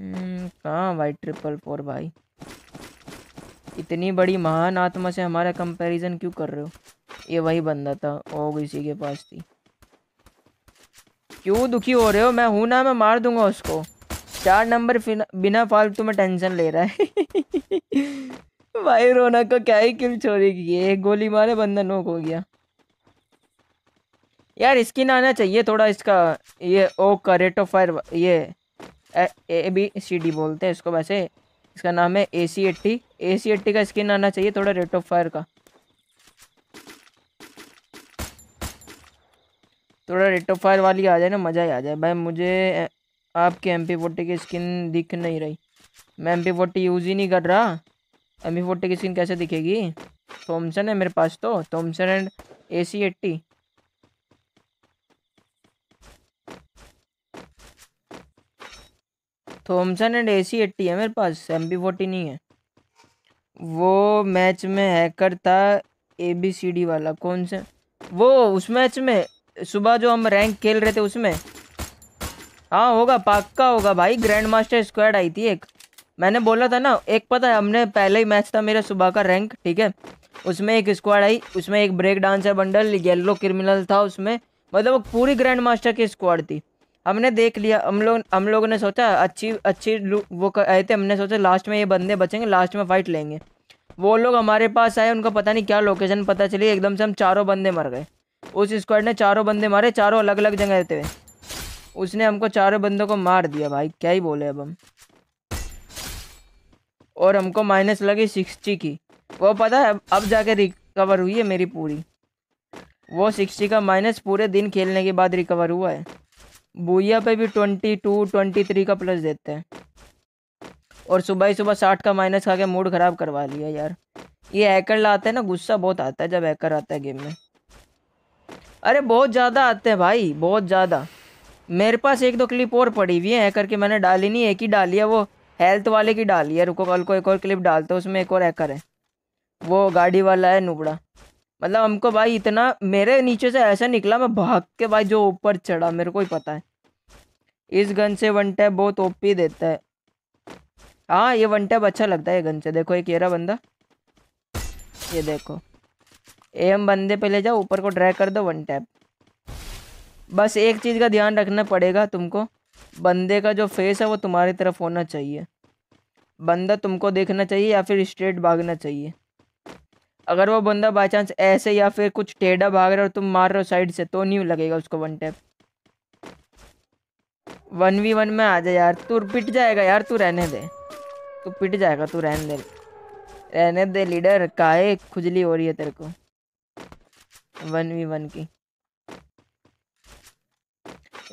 कहाँ वाइट ट्रिपल फोर भाई इतनी बड़ी महान आत्मा से हमारा कंपैरिजन क्यों कर रहे हो ये वही बंदा था ओ इसी के पास थी क्यों दुखी हो रहे हो मैं हूं ना मैं मार दूंगा उसको चार नंबर बिना फालतू में टेंशन ले रहा है <laughs> भाई रोना को क्या ही क्यों छोड़ेगी ये गोली मारे बंधन नोक हो गया यार स्किन आना चाहिए थोड़ा इसका ये ओ का रेट ऑफ फायर ये ए, ए बी सी डी बोलते हैं इसको वैसे इसका नाम है A C eighty A C eighty का स्किन आना चाहिए थोड़ा रेट ऑफ फायर का थोड़ा रेट ऑफ फायर वाली आ जाए ना मज़ा ही आ जाए भाई मुझे आपके एम पी फोर्टी की स्किन दिख नहीं रही मैं एम पी फोर्टी यूज़ ही नहीं कर रहा एम ई फोर्टी की स्क्रीन कैसे दिखेगी थॉमसन है मेरे पास तो Thomson and A C eighty Thomson and A C eighty है मेरे पास एम पी फोर्टी नहीं है वो मैच में हैकर था ए बी सी डी वाला कौन सा वो उस मैच में सुबह जो हम रैंक खेल रहे थे उसमें हाँ होगा पक्का होगा भाई ग्रैंड मास्टर स्क्वाड आई थी एक मैंने बोला था ना एक पता है हमने पहले ही मैच था मेरा सुबह का रैंक ठीक है उसमें एक स्क्वाड आई उसमें एक break dancer bundle yellow criminal था उसमें मतलब वो पूरी ग्रैंड मास्टर की स्क्वाड थी हमने देख लिया हम लोग हम लोगों ने सोचा अच्छी अच्छी वो आए थे हमने सोचा लास्ट में ये बंदे बचेंगे लास्ट में फाइट लेंगे वो लोग हमारे पास आए उनको पता नहीं क्या लोकेशन पता चली एकदम से हम चारों बंदे मर गए उस स्क्वाड ने चारों बंदे मारे चारों अलग अलग जगह रहते हुए उसने हमको चारों बंदों को मार दिया भाई क्या ही बोले अब हम और हमको माइनस लगी सिक्सटी की वो पता है अब जाके रिकवर हुई है मेरी पूरी वो सिक्सटी का माइनस पूरे दिन खेलने के बाद रिकवर हुआ है बुया पे भी ट्वेंटी टू ट्वेंटी थ्री का प्लस देते हैं और सुबह ही सुबह साठ का माइनस खा के मूड ख़राब करवा लिया यार ये हैकर लाते हैं ना गुस्सा बहुत आता है जब हैकर आता है गेम में अरे बहुत ज़्यादा आते हैं भाई बहुत ज़्यादा मेरे पास एक दो क्लिप और पड़ी हुई है हैकर की मैंने डाली नहीं एक ही डाली है वो हेल्थ वाले की डाली है रुको कल को एक और क्लिप डालते हैं उसमें एक और एकर है वो गाड़ी वाला है नुबड़ा मतलब हमको भाई इतना मेरे नीचे से ऐसा निकला मैं भाग के भाई जो ऊपर चढ़ा मेरे को ही पता है इस गन से वन टैप बहुत ओपी देता है हाँ ये वन टैप अच्छा लगता है ये गन से देखो एक येरा बंदा ये देखो एम बंदे पे ले जाओ ऊपर को ड्रैग कर दो वन टैप बस एक चीज़ का ध्यान रखना पड़ेगा तुमको बंदे का जो फेस है वो तुम्हारी तरफ होना चाहिए बंदा तुमको देखना चाहिए या फिर स्ट्रेट भागना चाहिए अगर वो बंदा बाई चांस ऐसे या फिर कुछ टेढ़ा भाग रहा हो तुम मार रहे हो साइड से तो नहीं लगेगा उसको one tap one V one में आ जाए यार तू पिट जाएगा यार तू रहने दे तू पिट जाएगा तू रहने दे रहने दे लीडर काहे खुजली हो रही है तेरे को वन वी वन की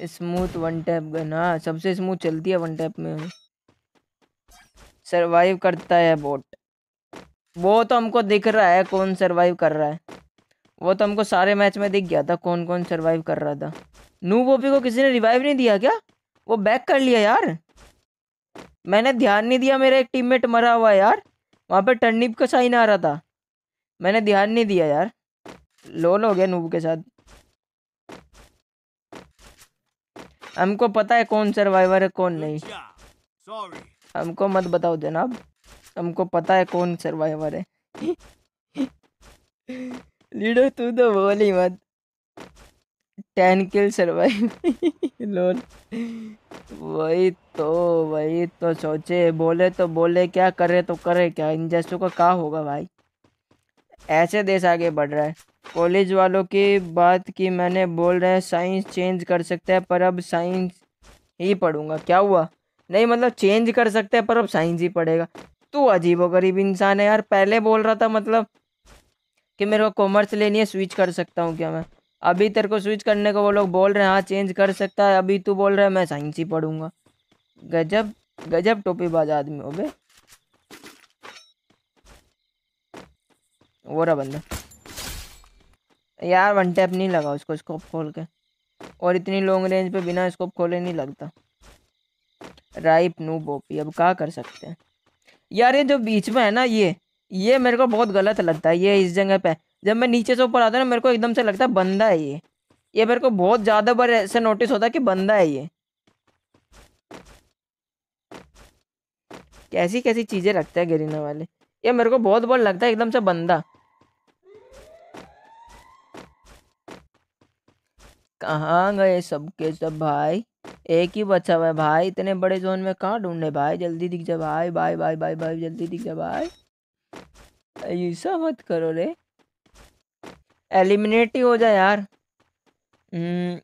स्मूथ वन टैप गन हाँ सबसे स्मूथ चलती है वन टैप में सरवाइव करता है बोट वो तो हमको दिख रहा है कौन सरवाइव कर रहा है वो तो हमको सारे मैच में दिख गया था कौन कौन सरवाइव कर रहा था नू बोपी को किसी ने रिवाइव नहीं दिया क्या वो बैक कर लिया यार मैंने ध्यान नहीं दिया मेरा एक टीममेट मरा हुआ यार वहाँ पे टर्निप का साइन आ रहा था मैंने ध्यान नहीं दिया यार लोल हो गया नूब के साथ हमको पता है कौन सर्वाइवर है कौन नहीं हमको मत बताओ जनाब हमको पता है कौन सर्वाइवर है लीडो तू तो बोल ही मत टेन किल सर्वाइव लोन वही तो वही तो सोचे बोले तो बोले क्या करे तो करे क्या इन जैसों का क्या होगा भाई ऐसे देश आगे बढ़ रहा है कॉलेज वालों की बात की मैंने बोल रहे हैं साइंस चेंज कर सकते हैं पर अब साइंस ही पढ़ूंगा क्या हुआ नहीं मतलब चेंज कर सकते हैं पर अब साइंस ही पढ़ेगा तू गरीब इंसान है यार पहले बोल रहा था मतलब कि मेरे को कॉमर्स लेनी है स्विच कर सकता हूँ क्या मैं अभी तेरे को स्विच करने को वो लोग बोल रहे हैं हाँ चेंज कर सकता है अभी तू बोल रहा है मैं साइंस ही पढ़ूंगा गजब गजब टोपी बाज आदमी हो बे वो रहा बंदा यार वन टैप नहीं लगा उसको स्कोप खोल के और इतनी लॉन्ग रेंज पे बिना स्कोप खोले नहीं लगता राइप नू बोपी अब क्या कर सकते हैं यार ये जो बीच में है ना ये ये मेरे को बहुत गलत लगता है ये इस जगह पे जब मैं नीचे से ऊपर आता हूँ ना मेरे को एकदम से लगता है बंदा है ये ये मेरे को बहुत ज़्यादा बार ऐसे नोटिस होता है कि बंदा है ये कैसी कैसी चीज़ें रखते हैं गरीना वाले ये मेरे को बहुत बार लगता है एकदम से बंदा कहाँ गए सबके सब भाई एक ही बचा हुआ है भाई इतने बड़े जोन में कहाँ ढूंढने भाई जल्दी दिख जा भाई भाई भाई भाई भाई जल्दी दिख जा भाई ऐसा मत करो रे एलिमिनेट ही हो जाए यार हम्म,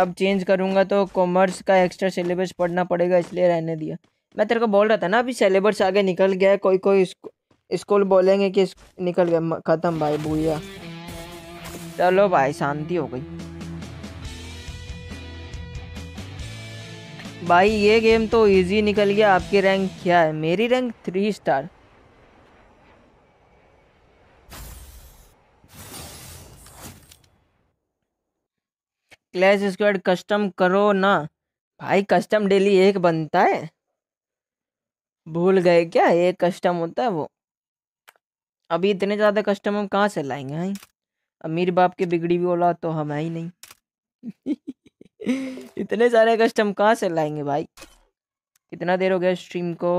अब चेंज करूँगा तो कॉमर्स का एक्स्ट्रा सिलेबस पढ़ना पड़ेगा इसलिए रहने दिया मैं तेरे को बोल रहा था ना अभी सिलेबस आगे निकल गया कोई कोई स्कूल बोलेंगे कि निकल गया ख़त्म भाई भूया चलो भाई शांति हो गई भाई ये गेम तो इजी निकल गया आपकी रैंक क्या है मेरी rank three star clash squad custom करो ना भाई कस्टम डेली एक बनता है भूल गए क्या एक कस्टम होता है वो अभी इतने ज़्यादा कस्टम हम कहाँ से लाएंगे भाई अमीर बाप के बिगड़ी हुई बोला तो हम है ही नहीं <laughs> इतने सारे कस्टम कहाँ से लाएंगे भाई कितना देर हो गया स्ट्रीम को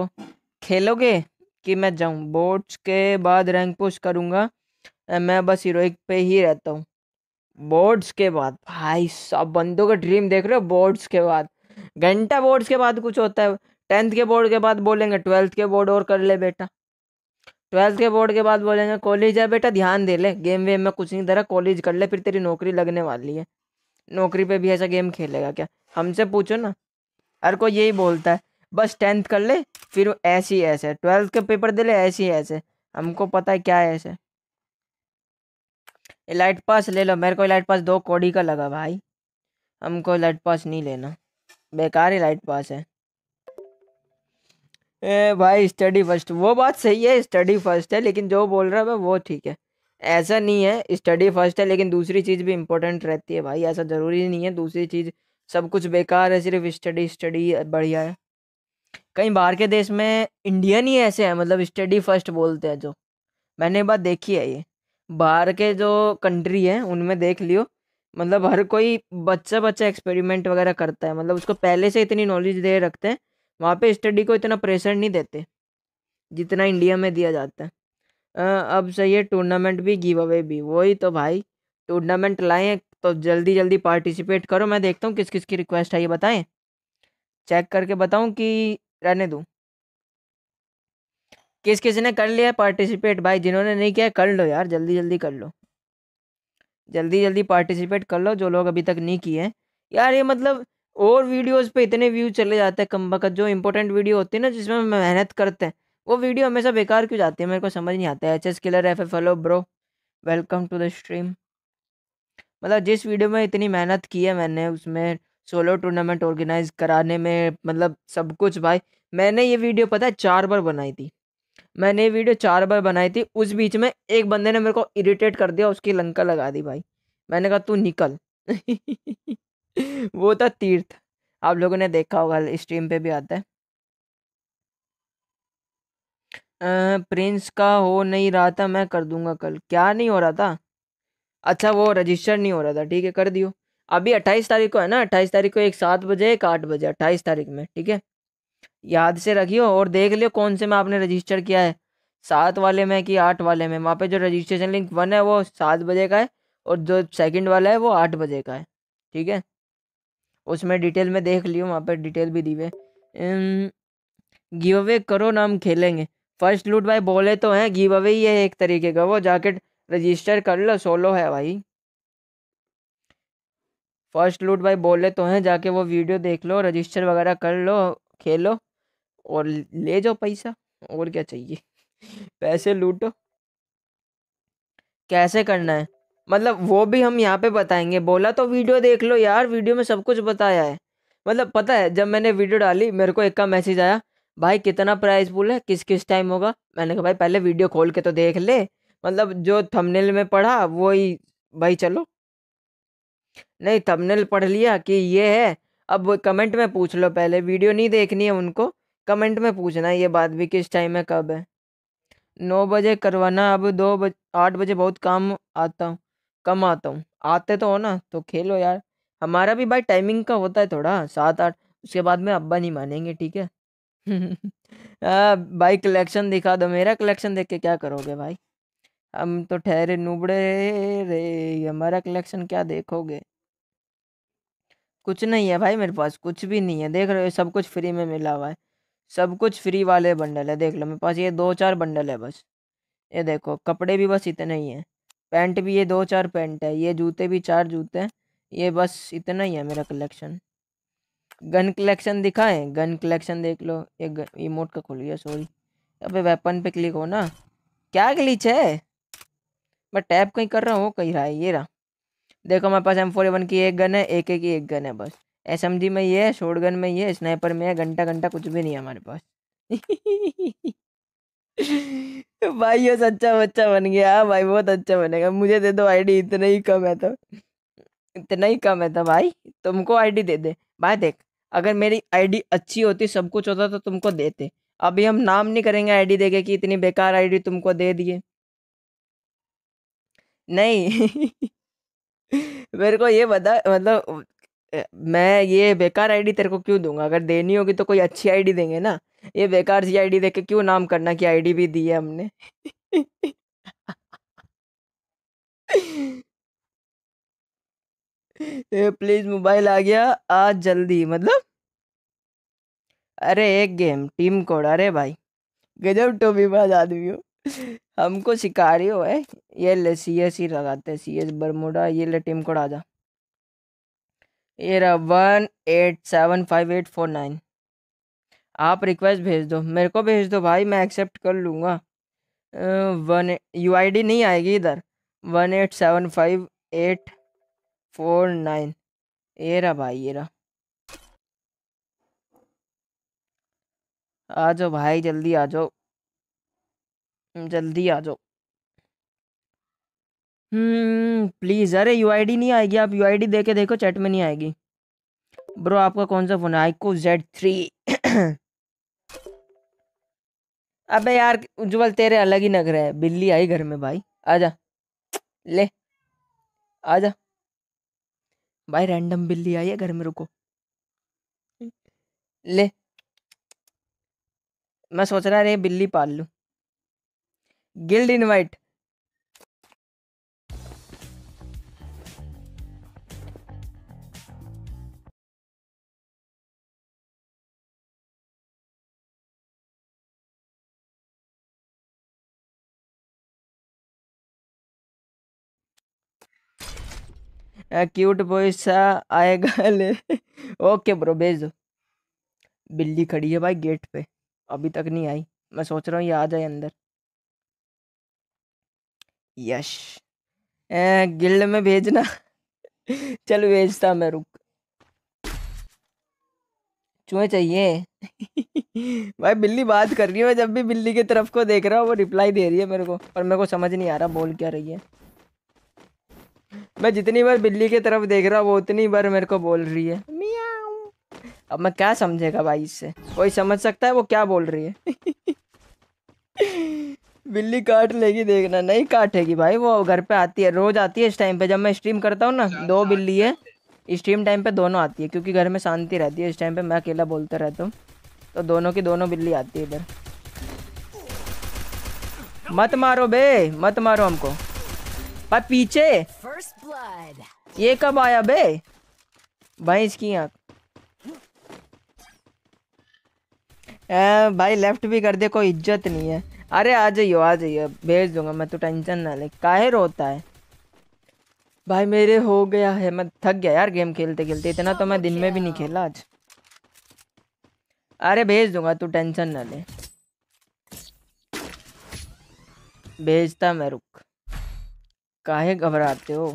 खेलोगे कि मैं जाऊँ बोट्स के बाद रैंक पुश करूँगा मैं बस हीरोइक पे ही रहता हूँ बोट्स के बाद भाई सब बंदों का ड्रीम देख रहे हो बोर्ड्स के बाद घंटा बोर्ड्स के बाद कुछ होता है टेंथ के बोर्ड के बाद बोलेंगे ट्वेल्थ के बोर्ड और कर ले बेटा ट्वेल्थ के बोर्ड के बाद बोलेंगे कॉलेज है बेटा ध्यान दे ले गेम वेम में कुछ नहीं दे रहा कॉलेज कर ले फिर तेरी नौकरी लगने वाली है नौकरी पे भी ऐसा गेम खेलेगा क्या हमसे पूछो ना हर कोई यही बोलता है बस टेंथ कर ले फिर ऐसे ही ऐसे ट्वेल्थ के पेपर दे ले ऐसे ही ऐसे हमको पता है क्या है ऐसे लाइट पास ले लो मेरे को लाइट पास दो कौड़ी का लगा भाई हमको लाइट पास नहीं लेना बेकार ही लाइट पास है ए भाई स्टडी फर्स्ट वो बात सही है स्टडी फर्स्ट है लेकिन जो बोल रहा है वो ठीक है ऐसा नहीं है स्टडी फर्स्ट है लेकिन दूसरी चीज़ भी इम्पोर्टेंट रहती है भाई ऐसा ज़रूरी नहीं है दूसरी चीज़ सब कुछ बेकार है सिर्फ स्टडी स्टडी बढ़िया है कहीं बाहर के देश में इंडियन ही ऐसे हैं मतलब स्टडी फर्स्ट बोलते हैं जो मैंने बात देखी है ये बाहर के जो कंट्री है उनमें देख लियो मतलब हर कोई बच्चा बच्चा एक्सपेरिमेंट वगैरह करता है मतलब उसको पहले से इतनी नॉलेज दे रखते हैं वहाँ पे स्टडी को इतना प्रेशर नहीं देते जितना इंडिया में दिया जाता है अब चाहिए टूर्नामेंट भी गिव अवे भी वही तो भाई टूर्नामेंट लाएँ तो जल्दी जल्दी पार्टिसिपेट करो मैं देखता हूँ किस किस की रिक्वेस्ट है ये बताएं चेक करके बताऊँ कि रहने दूँ किस किस ने कर लिया पार्टिसिपेट भाई जिन्होंने नहीं किया कर लो यार जल्दी जल्दी कर लो जल्दी जल्दी पार्टिसिपेट कर लो जो लोग अभी तक नहीं किए हैं यार ये मतलब और वीडियोस पे इतने व्यू चले जाते हैं कम वक्त जो इंपॉर्टेंट वीडियो होती है ना जिसमें मेहनत करते हैं वो वीडियो हमेशा बेकार क्यों जाती है मेरे को समझ नहीं आता है H S killer F F hello bro welcome to the stream मतलब जिस वीडियो में इतनी मेहनत की है मैंने उसमें सोलो टूर्नामेंट ऑर्गेनाइज कराने में मतलब सब कुछ भाई मैंने ये वीडियो पता है चार बार बनाई थी मैंने ये वीडियो चार बार बनाई थी उस बीच में एक बंदे ने मेरे को इरिटेट कर दिया उसकी लंका लगा दी भाई मैंने कहा तू निकल <laughs> वो था तीर्थ आप लोगों ने देखा होगा स्ट्रीम पे भी आता है प्रिंस का हो नहीं रहा था मैं कर दूंगा कल। क्या नहीं हो रहा था? अच्छा वो रजिस्टर नहीं हो रहा था, ठीक है कर दियो। अभी अट्ठाईस तारीख़ को है ना? अट्ठाईस तारीख़ को एक सात बजे, एक आठ बजे, अट्ठाईस तारीख़ में, ठीक है? याद से रखियो और देख लियो कौन से में आपने रजिस्टर किया है, सात वाले में कि आठ वाले में। वहाँ पे जो रजिस्ट्रेशन लिंक वन है वो सात बजे का है और जो सेकंड वाला है वो आठ बजे का है, ठीक है? उसमें डिटेल में देख लियो, वहाँ पे डिटेल भी दी हुए गिव अवे करो ना हम खेलेंगे। फर्स्ट लूट भाई बोले तो हैं गिव अवे ही है एक तरीके का वो जाके रजिस्टर कर लो सोलो है भाई फर्स्ट लूट भाई बोले तो हैं जाके वो वीडियो देख लो रजिस्टर वगैरह कर लो खेलो और ले जाओ पैसा और क्या चाहिए <laughs> पैसे लूटो कैसे करना है मतलब वो भी हम यहाँ पे बताएंगे बोला तो वीडियो देख लो यार वीडियो में सब कुछ बताया है मतलब पता है जब मैंने वीडियो डाली मेरे को एक का मैसेज आया भाई कितना प्राइस पूल है किस किस टाइम होगा मैंने कहा भाई पहले वीडियो खोल के तो देख ले मतलब जो थंबनेल में पढ़ा वो ही भाई चलो नहीं थंबनेल पढ़ लिया कि ये है अब कमेंट में पूछ लो पहले वीडियो नहीं देखनी है उनको कमेंट में पूछना ये बात भी किस टाइम है कब है नौ बजे करवाना अब दो बज आठ बजे बहुत काम आता हूँ कम आता हूँ आते तो हो ना तो खेलो यार हमारा भी भाई टाइमिंग का होता है थोड़ा सात आठ उसके बाद में अब्बा नहीं मानेंगे ठीक है आ, <laughs> हाँ, भाई कलेक्शन दिखा दो मेरा कलेक्शन देख के क्या करोगे भाई हम तो ठहरे नूबड़े रे हमारा कलेक्शन क्या देखोगे कुछ नहीं है भाई मेरे पास कुछ भी नहीं है देख रहे हो सब कुछ फ्री में मिला हुआ है सब कुछ फ्री वाले बंडल है देख लो मेरे पास ये दो चार बंडल है बस ये देखो कपड़े भी बस इतने ही हैं पैंट भी ये दो चार पैंट है ये जूते भी चार जूते हैं ये बस इतना ही है मेरा कलेक्शन गन कलेक्शन दिखाएं गन कलेक्शन देख लो ये रिमोट का खुल गया सॉरी अबे वेपन पे क्लिक हो ना क्या क्लिच है मैं टैप कहीं कर रहा हूँ कहीं रहा है ये रहा देखो मेरे पास एम फोर एवन की एक गन है एक की एक गन है बस एस एम जी में ये है शोर्ट गन में ये है स्नाइपर में है घंटा घंटा कुछ भी नहीं है हमारे पास <laughs> भाई ये सच्चा बच्चा बन गया भाई बहुत अच्छा बनेगा मुझे दे दो आईडी इतना ही कम है तो इतना ही कम है तो भाई तुमको आईडी दे दे भाई देख अगर मेरी आईडी अच्छी होती सब कुछ होता तो तुमको देते अभी हम नाम नहीं करेंगे आईडी देके कि इतनी बेकार आईडी तुमको दे दिए नहीं <laughs> मेरे को ये बता मतलब मैं ये बेकार आईडी तेरे को क्यों दूंगा अगर देनी होगी तो कोई अच्छी आईडी देंगे ना ये बेकार सी आईडी देके क्यों नाम करना कि आईडी भी दी है हमने <laughs> <laughs> प्लीज मोबाइल आ गया आज जल्दी मतलब अरे एक गेम टीम कोड अरे भाई गजब बाज आदमी हो हमको शिकारी हो है ये ले सी एस ही लगाते हैं सी एस बरमोडा ये ले टीम कोड आ जा ये रहा one eight seven five eight four nine आप रिक्वेस्ट भेज दो मेरे को भेज दो भाई मैं एक्सेप्ट कर लूँगा वन यू आई डी नहीं आएगी इधर one eight seven five eight four nine ये रहा भाई ये रहा आ जाओ भाई जल्दी आ जाओ हम्म, जल्दी आ जाओ हम्म प्लीज़ अरे यू आई डी नहीं आएगी आप यू आई डी दे के देखो चैट में नहीं आएगी ब्रो आपका कौन सा फ़ोन है आईको जेड थ्री अबे यार उज्जवल तेरे अलग ही नगर है बिल्ली आई घर में भाई आजा ले आजा भाई रैंडम बिल्ली आई है घर में रुको हम्म। ले मैं सोच रहा अरे बिल्ली पाल लू गिल्ड इनवाइट क्यूट बॉय सा आएगा <laughs> ले ओके ब्रो भेज दो बिल्ली खड़ी है भाई गेट पे अभी तक नहीं आई मैं सोच रहा हूँ ये आ जाए अंदर यश गिल्ड में भेजना <laughs> चल भेजता मैं रुक चूहे चाहिए <laughs> भाई बिल्ली बात कर रही है मैं जब भी बिल्ली की तरफ को देख रहा हूँ वो रिप्लाई दे रही है मेरे को पर मेरे को समझ नहीं आ रहा बोल क्या रही है मैं जितनी बार बिल्ली की तरफ देख रहा हूँ वो उतनी बार मेरे को बोल रही है अब मैं क्या समझेगा भाई इससे कोई समझ सकता है वो क्या बोल रही है <laughs> बिल्ली काट लेगी देखना नहीं काटेगी भाई वो घर पे आती है रोज आती है इस टाइम पे जब मैं स्ट्रीम करता हूँ ना दो बिल्ली है स्ट्रीम टाइम पे दोनों आती है क्योंकि घर में शांति रहती है इस टाइम पे मैं अकेला बोलता रहता हूँ तो दोनों की दोनों बिल्ली आती है इधर मत मारो बे मत मारो हमको अब पीछे ये कब आया बे भाई इसकी आंख भाई लेफ्ट भी कर दे कोई इज्जत नहीं है अरे आ जाइयो आ जाइयो भेज दूंगा मैं तो टेंशन ना ले काहे रोता है भाई मेरे हो गया है मैं थक गया यार गेम खेलते खेलते इतना तो मैं दिन में भी नहीं खेला आज अरे भेज दूंगा तू टेंशन ना ले भेजता मैं रुक काहे घबराते हो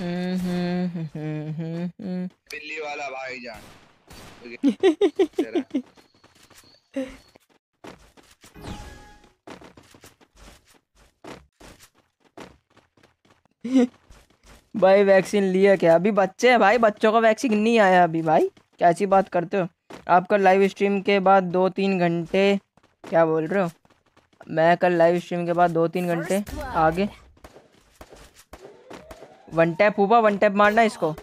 हम्म, हम्म, हम्म, बिल्ली वाला भाईजान <laughs> भाई वैक्सीन लिया क्या अभी बच्चे हैं भाई बच्चों का वैक्सीन नहीं आया अभी भाई कैसी बात करते हो आपका लाइव स्ट्रीम के बाद दो तीन घंटे क्या बोल रहे हो मैं कल लाइव स्ट्रीम के बाद दो तीन घंटे आगे वन टैप हुआ वन टैप मारना इसको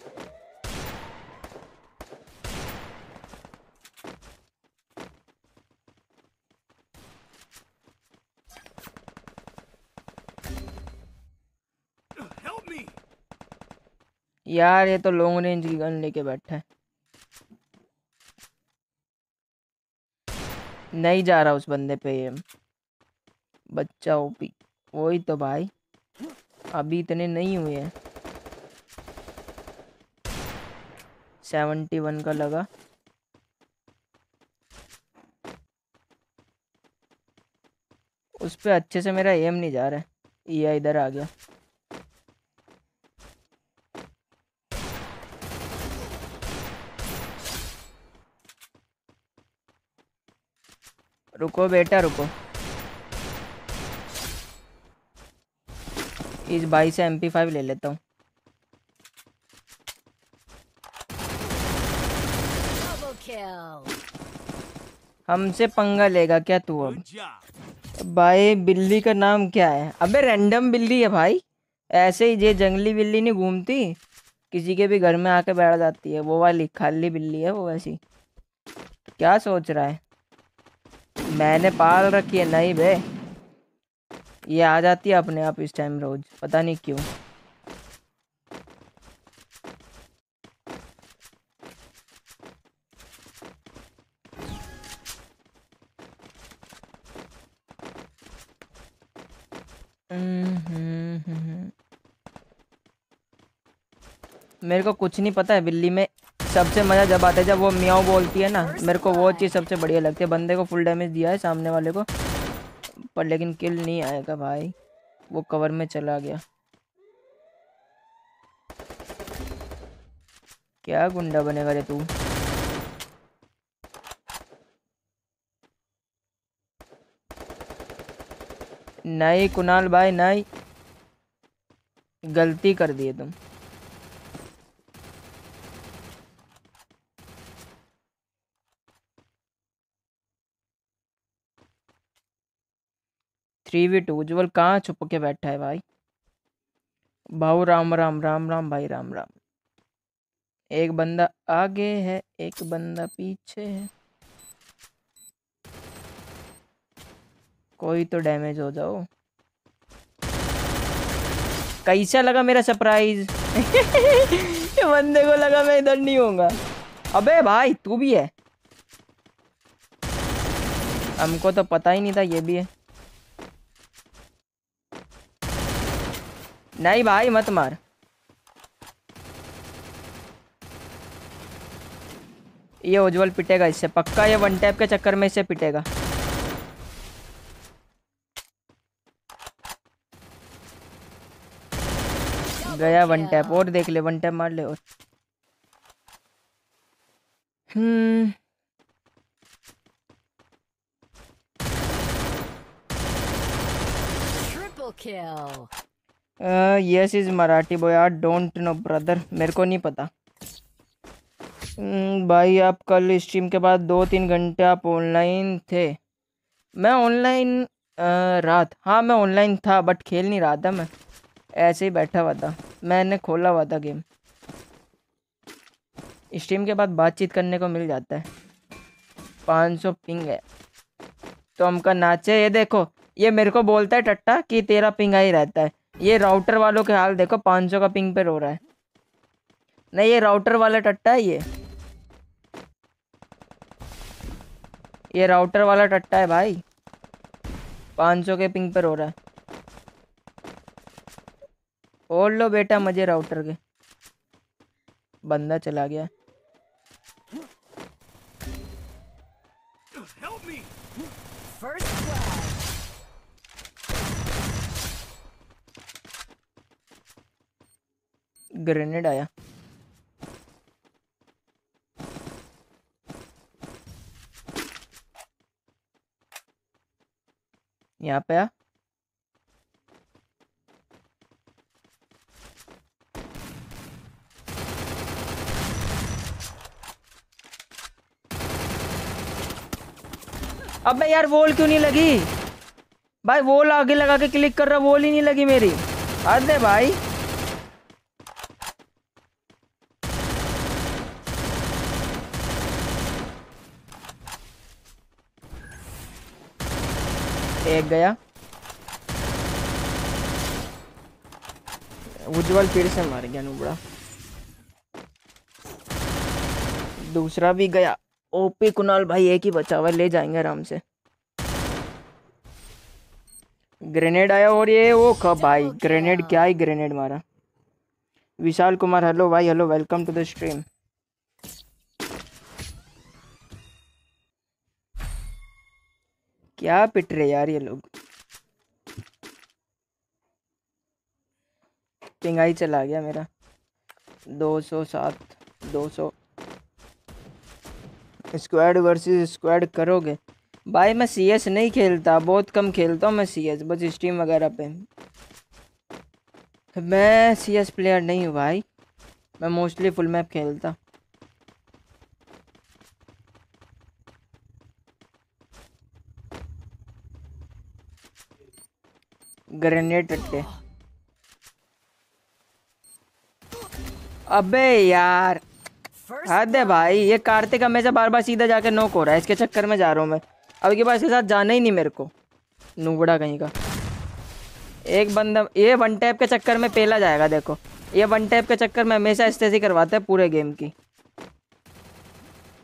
यार ये तो लॉन्ग रेंज की गन लेके बैठा है नहीं जा रहा उस बंदे पे ये बच्चा ओपी वही तो भाई अभी इतने नहीं हुए हैं सेवेंटी वन का लगा उस पर अच्छे से मेरा एम नहीं जा रहा है ये e इधर आ गया रुको बेटा रुको इस भाई से एम पी फाइव ले लेता हूँ हमसे पंगा लेगा क्या तू अब भाई बिल्ली का नाम क्या है अबे रैंडम बिल्ली है भाई ऐसे ही ये जंगली बिल्ली नहीं घूमती किसी के भी घर में आके बैठ जाती है वो वाली खाली बिल्ली है वो वैसी क्या सोच रहा है मैंने पाल रखी है नहीं बे ये आ जाती है अपने आप इस टाइम रोज पता नहीं क्यों हम्म, हम्म, हम्म, मेरे को कुछ नहीं पता है बिल्ली में सबसे मज़ा जब आता है जब वो मियाँ बोलती है ना मेरे को वो चीज़ सबसे बढ़िया लगती है बंदे को फुल डैमेज दिया है सामने वाले को पर लेकिन किल नहीं आएगा भाई वो कवर में चला गया क्या गुंडा बनेगा रे तू नहीं कुणाल भाई नहीं गलती कर दिए तुम थ्री वी टू उज्जवल कहाँ छुप के बैठा है भाई भाऊ राम राम राम राम भाई राम राम एक बंदा आगे है एक बंदा पीछे है कोई तो डैमेज हो जाओ कैसा लगा मेरा सरप्राइज <laughs> बंदे को लगा मैं इधर नहीं होगा अबे भाई तू भी है हमको तो पता ही नहीं था ये भी है नहीं भाई मत मार ये उज्जवल पिटेगा इससे पक्का ये वन टैप के चक्कर में इसे पिटेगा गया वन टैप और देख ले वन टैप मार ले और हम्म triple kill yes is Marathi boy I don't know brother मेरे को नहीं पता hmm, भाई आप कल स्ट्रीम के बाद दो तीन घंटे आप ऑनलाइन थे मैं ऑनलाइन uh, रात हाँ मैं ऑनलाइन था बट खेल नहीं रहा था मैं ऐसे ही बैठा हुआ था मैंने खोला हुआ था गेम स्ट्रीम के बाद बातचीत करने को मिल जाता है 500 पिंग है तो हमका नाचे ये देखो ये मेरे को बोलता है टट्टा कि तेरा पिंग ही रहता है ये राउटर वालों के हाल देखो 500 का पिंग पे रो रहा है नहीं ये राउटर वाला टट्टा है ये ये राउटर वाला टट्टा है भाई 500 के पिंग पे रो रहा है ओढ़ लो बेटा मजे राउटर के बंदा चला गया ग्रेनेड आया यहाँ पे आ अब मैं यार वोल क्यों नहीं लगी भाई वोल आगे लगा के क्लिक कर रहा वॉल ही नहीं लगी मेरी अरे भाई एक गया उज्जवल फिर से मार गया नुबड़ा दूसरा भी गया ओपी कुनाल भाई एक ही बचा हुआ ले जाएंगे आराम से ग्रेनेड आया और ये वो कब भाई ग्रेनेड क्या ही ग्रेनेड मारा विशाल कुमार हेलो भाई hello welcome to the stream क्या पिट रहे यार ये लोग पिंगाई चला गया मेरा दो सौ सात दो सौ स्क्वाड वर्सेस स्क्वाड करोगे भाई मैं सी एस नहीं खेलता बहुत कम खेलता हूँ मैं सी एस बस स्टीम वगैरह पे मैं सी एस प्लेयर नहीं हूँ भाई मैं मोस्टली फुल मैप खेलता ग्रेनेड रखते अबे यार हद है भाई ये कार्तिक हमेशा बार बार सीधा जाके नोक हो रहा है इसके चक्कर में जा रहा हूँ मैं अब की बार इसके साथ जाना ही नहीं मेरे को नूबड़ा कहीं का एक बंदा ये वन टैप के चक्कर में पहला जाएगा देखो ये वन टैप के चक्कर में हमेशा तेजी करवाता है पूरे गेम की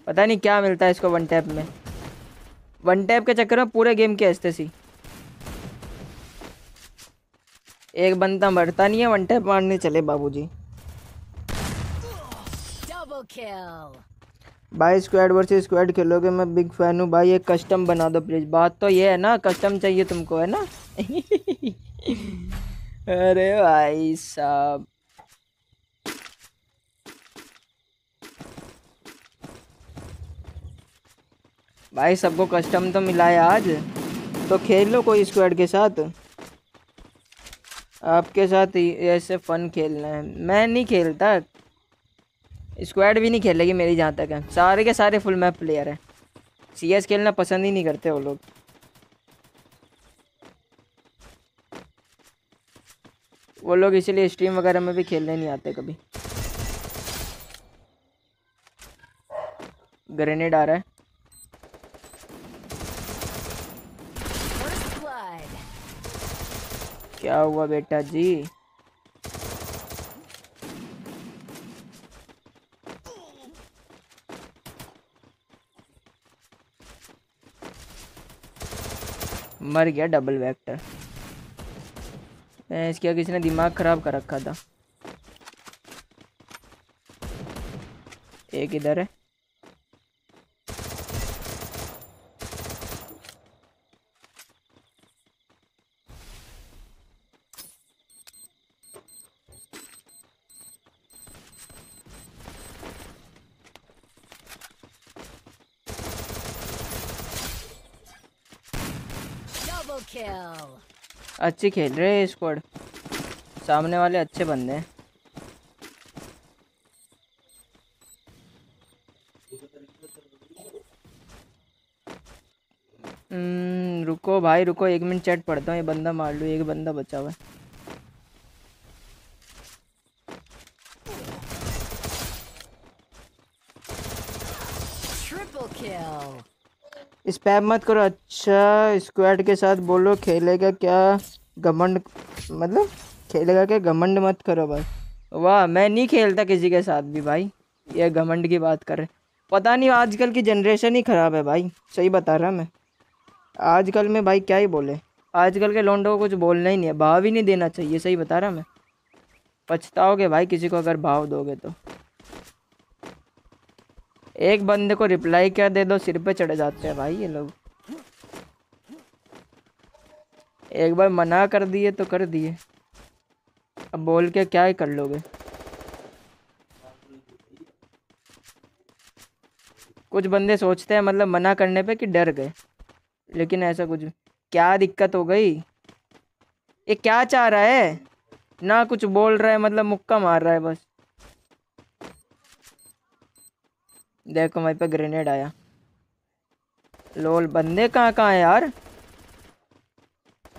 पता नहीं क्या मिलता है इसको वन टैप में वन टैप के चक्कर में पूरे गेम की एस्तेसी एक बंदा मरता नहीं है वन टैप मारने चले बाबूजी भाई स्क्वाड वर्सेस स्क्वाड खेलोगे मैं बिग फैन हूँ भाई एक कस्टम बना दो प्लीज बात तो ये है ना कस्टम चाहिए तुमको है ना <laughs> अरे भाई साहब भाई सबको कस्टम तो मिला है आज तो खेल लो कोई स्क्वाड के साथ आपके साथ ऐसे फ़न खेलना है मैं नहीं खेलता स्क्वाड भी नहीं खेलेगी मेरी जहाँ तक है सारे के सारे फुल मैप प्लेयर हैं सी एस खेलना पसंद ही नहीं करते वो लोग वो लोग इसलिए स्ट्रीम वगैरह में भी खेलने नहीं आते कभी ग्रेनेड आ रहा है क्या हुआ बेटा जी मर गया डबल वेक्टर मैं इसके किसी ने दिमाग खराब कर रखा था एक इधर है अच्छी खेल रहे हैं स्क्वाड सामने वाले अच्छे बंदे हैं हम्म, रुको भाई रुको एक मिनट चैट पढ़ता हूँ ये बंदा मार लो एक बंदा बचा हुआ है स्पैम मत करो अच्छा स्क्वाड के साथ बोलो खेलेगा क्या घमंड मतलब खेलेगा क्या घमंड मत करो भाई वाह मैं नहीं खेलता किसी के साथ भी भाई ये घमंड की बात कर रहे पता नहीं आजकल की जनरेशन ही ख़राब है भाई सही बता रहा मैं आजकल में भाई क्या ही बोले आजकल के लोंडो को कुछ बोलना ही नहीं है भाव ही नहीं देना चाहिए सही बता रहा मैं पछताओगे भाई किसी को अगर भाव दोगे तो एक बंदे को रिप्लाई क्या दे दो सिर पे चढ़ जाते हैं भाई ये लोग एक बार मना कर दिए तो कर दिए अब बोल के क्या ही कर लोगे कुछ बंदे सोचते हैं मतलब मना करने पे कि डर गए लेकिन ऐसा कुछ क्या दिक्कत हो गई ये क्या चाह रहा है ना कुछ बोल रहा है मतलब मुक्का मार रहा है बस देखो वहीं पे ग्रेनेड आया लोल बंदे कहाँ कहाँ है यार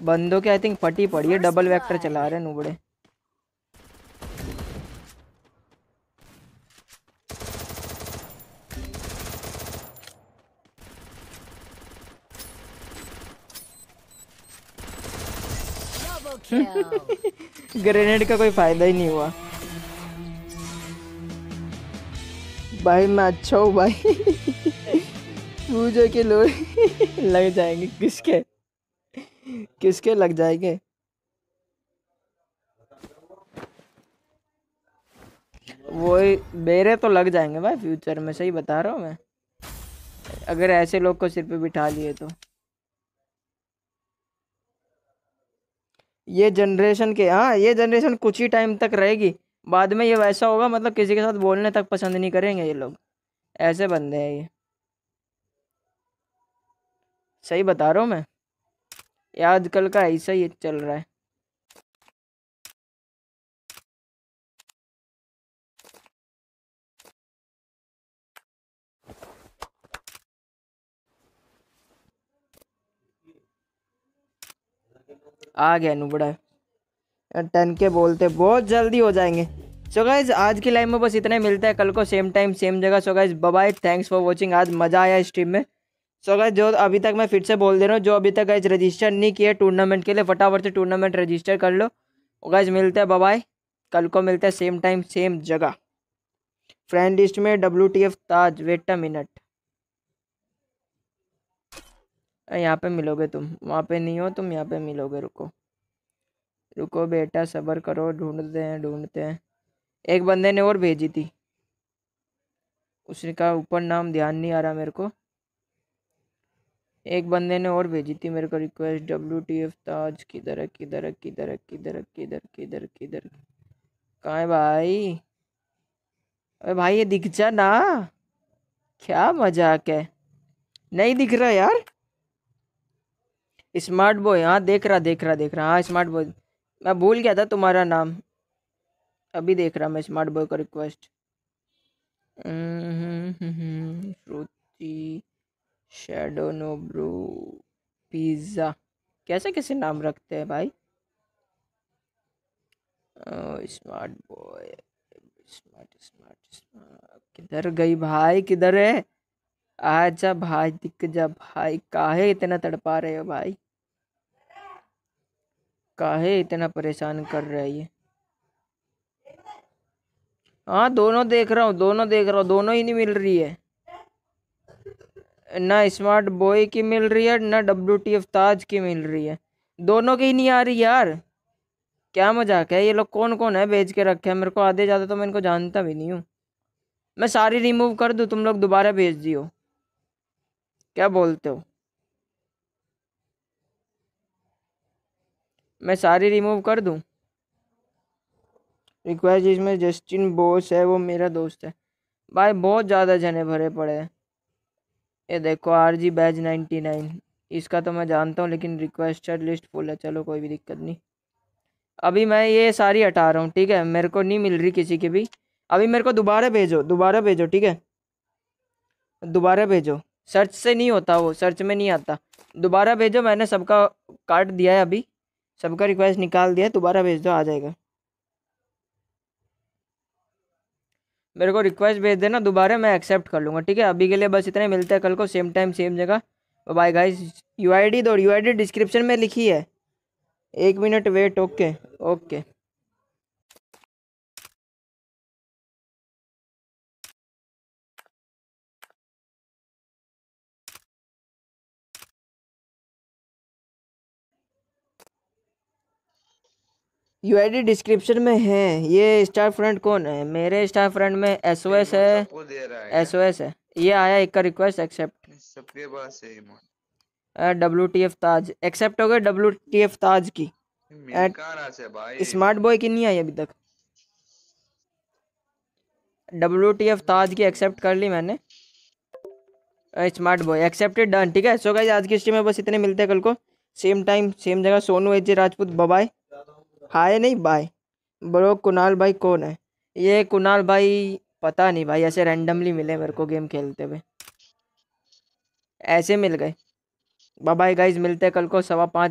बंदों के आई थिंक फटी पड़ी है डबल वेक्टर चला रहे नुबड़े ग्रेनेड <laughs> का कोई फायदा ही नहीं हुआ भाई मैं अच्छा हूँ भाई पूजो के लोग लग जाएंगे किसके किसके लग जाएंगे वो मेरे तो लग जाएंगे भाई फ्यूचर में सही बता रहा हूँ मैं अगर ऐसे लोग को सिर पे बिठा लिए तो ये जनरेशन के हाँ ये जनरेशन कुछ ही टाइम तक रहेगी बाद में ये वैसा होगा मतलब किसी के साथ बोलने तक पसंद नहीं करेंगे ये लोग ऐसे बंदे हैं ये सही बता रहा हूँ मैं या आजकल का ऐसा ही चल रहा है आ गया नुबड़ा टन के बोलते बहुत जल्दी हो जाएंगे सो गाइज आज की लाइव में बस इतने मिलता है कल को सेम टाइम सेम जगह so guys bye thanks for watching आज मज़ा आया स्ट्रीम में सो so गाइज जो अभी तक मैं फिर से बोल दे रहा हूँ जो अभी तक गाइज रजिस्टर नहीं किया टूर्नामेंट के लिए फटाफट से टूर्नामेंट रजिस्टर कर लो गाइज मिलते हैं बाय कल को मिलते हैं सेम टाइम सेम जगह फ्रेंड लिस्ट में W T F Taj wait a minute यहाँ पे मिलोगे तुम वहाँ पे नहीं हो तुम यहाँ पे मिलोगे रुको रुको बेटा सब्र करो ढूंढते हैं ढूंढते हैं एक बंदे ने और भेजी थी उसने कहा ऊपर नाम ध्यान नहीं आ रहा मेरे को एक बंदे ने और भेजी थी मेरे को request W T F Taj किधर है किधर है किधर है किधर किधर किधर किधर कहाँ है भाई अरे भाई ये दिख जा ना क्या मजाक है नहीं दिख रहा यार स्मार्ट बॉय हाँ देख रहा देख रहा देख रहा हाँ स्मार्ट बॉय मैं भूल गया था तुम्हारा नाम अभी देख रहा मैं स्मार्ट बॉय का रिक्वेस्ट हम्म, श्रुति शेडो नोब्रू पिज़्ज़ा कैसे कैसे नाम रखते हैं भाई smart boy smart smart smart किधर गई भाई किधर है आजा भाई दिख जा भाई काहे इतना तड़पा रहे हो भाई काहे इतना परेशान कर रहा है ये हाँ दोनों देख रहा हूँ दोनों देख रहा हूँ दोनों ही नहीं मिल रही है ना स्मार्ट बॉय की मिल रही है ना डब्ल्यू टी एफ ताज की मिल रही है दोनों की ही नहीं आ रही यार क्या मजाक है ये लोग कौन कौन है भेज के रखे हैं मेरे को आधे ज़्यादा तो मैं इनको जानता भी नहीं हूँ मैं सारी रिमूव कर दूँ तुम लोग दोबारा भेज दियो क्या बोलते हो मैं सारी रिमूव कर दूँ रिक्वेस्ट जिसमें जस्टिन बोस है वो मेरा दोस्त है भाई बहुत ज़्यादा जने भरे पड़े हैं ये देखो R G badge ninety nine इसका तो मैं जानता हूँ लेकिन रिक्वेस्टेड लिस्ट फुल है चलो कोई भी दिक्कत नहीं अभी मैं ये सारी हटा रहा हूँ ठीक है मेरे को नहीं मिल रही किसी की भी अभी मेरे को दोबारा भेजो दोबारा भेजो ठीक है दोबारा भेजो सर्च से नहीं होता वो सर्च में नहीं आता दोबारा भेजो मैंने सबका काट दिया है अभी सबका रिक्वेस्ट निकाल दिया दोबारा भेज दो आ जाएगा मेरे को रिक्वेस्ट भेज देना दोबारा मैं एक्सेप्ट कर लूँगा ठीक है अभी के लिए बस इतने मिलते हैं कल को सेम टाइम सेम जगह bye guys U I D दो यू आई डी डिस्क्रिप्शन में लिखी है एक मिनट wait okay okay U UID description में है ये स्टार फ्रेंड कौन है मेरे स्टार फ्रेंड में एस ओ एस है एस ओ एस है ये आया एक का रिक्वेस्ट एक्सेप्ट सबके पास है W T F Taj accept हो गए डब्ल्यू टी एफ ताज की स्मार्ट बॉय की नहीं आई अभी तक डब्ल्यू टी एफ ताज की एक्सेप्ट कर ली मैंने स्मार्ट बॉय एक्सेप्टेड डन ठीक है सो गाइस आज की स्ट्रीम में बस इतने मिलते हैं कल को सेम टाइम सेम जगह Sonu H Rajput bye hi नहीं बाय ब्रो कुणाल भाई कौन है ये कुणाल भाई पता नहीं भाई ऐसे रैंडमली मिले मेरे को गेम खेलते हुए ऐसे मिल गए बाय गाइज मिलते हैं कल को सवा पाँच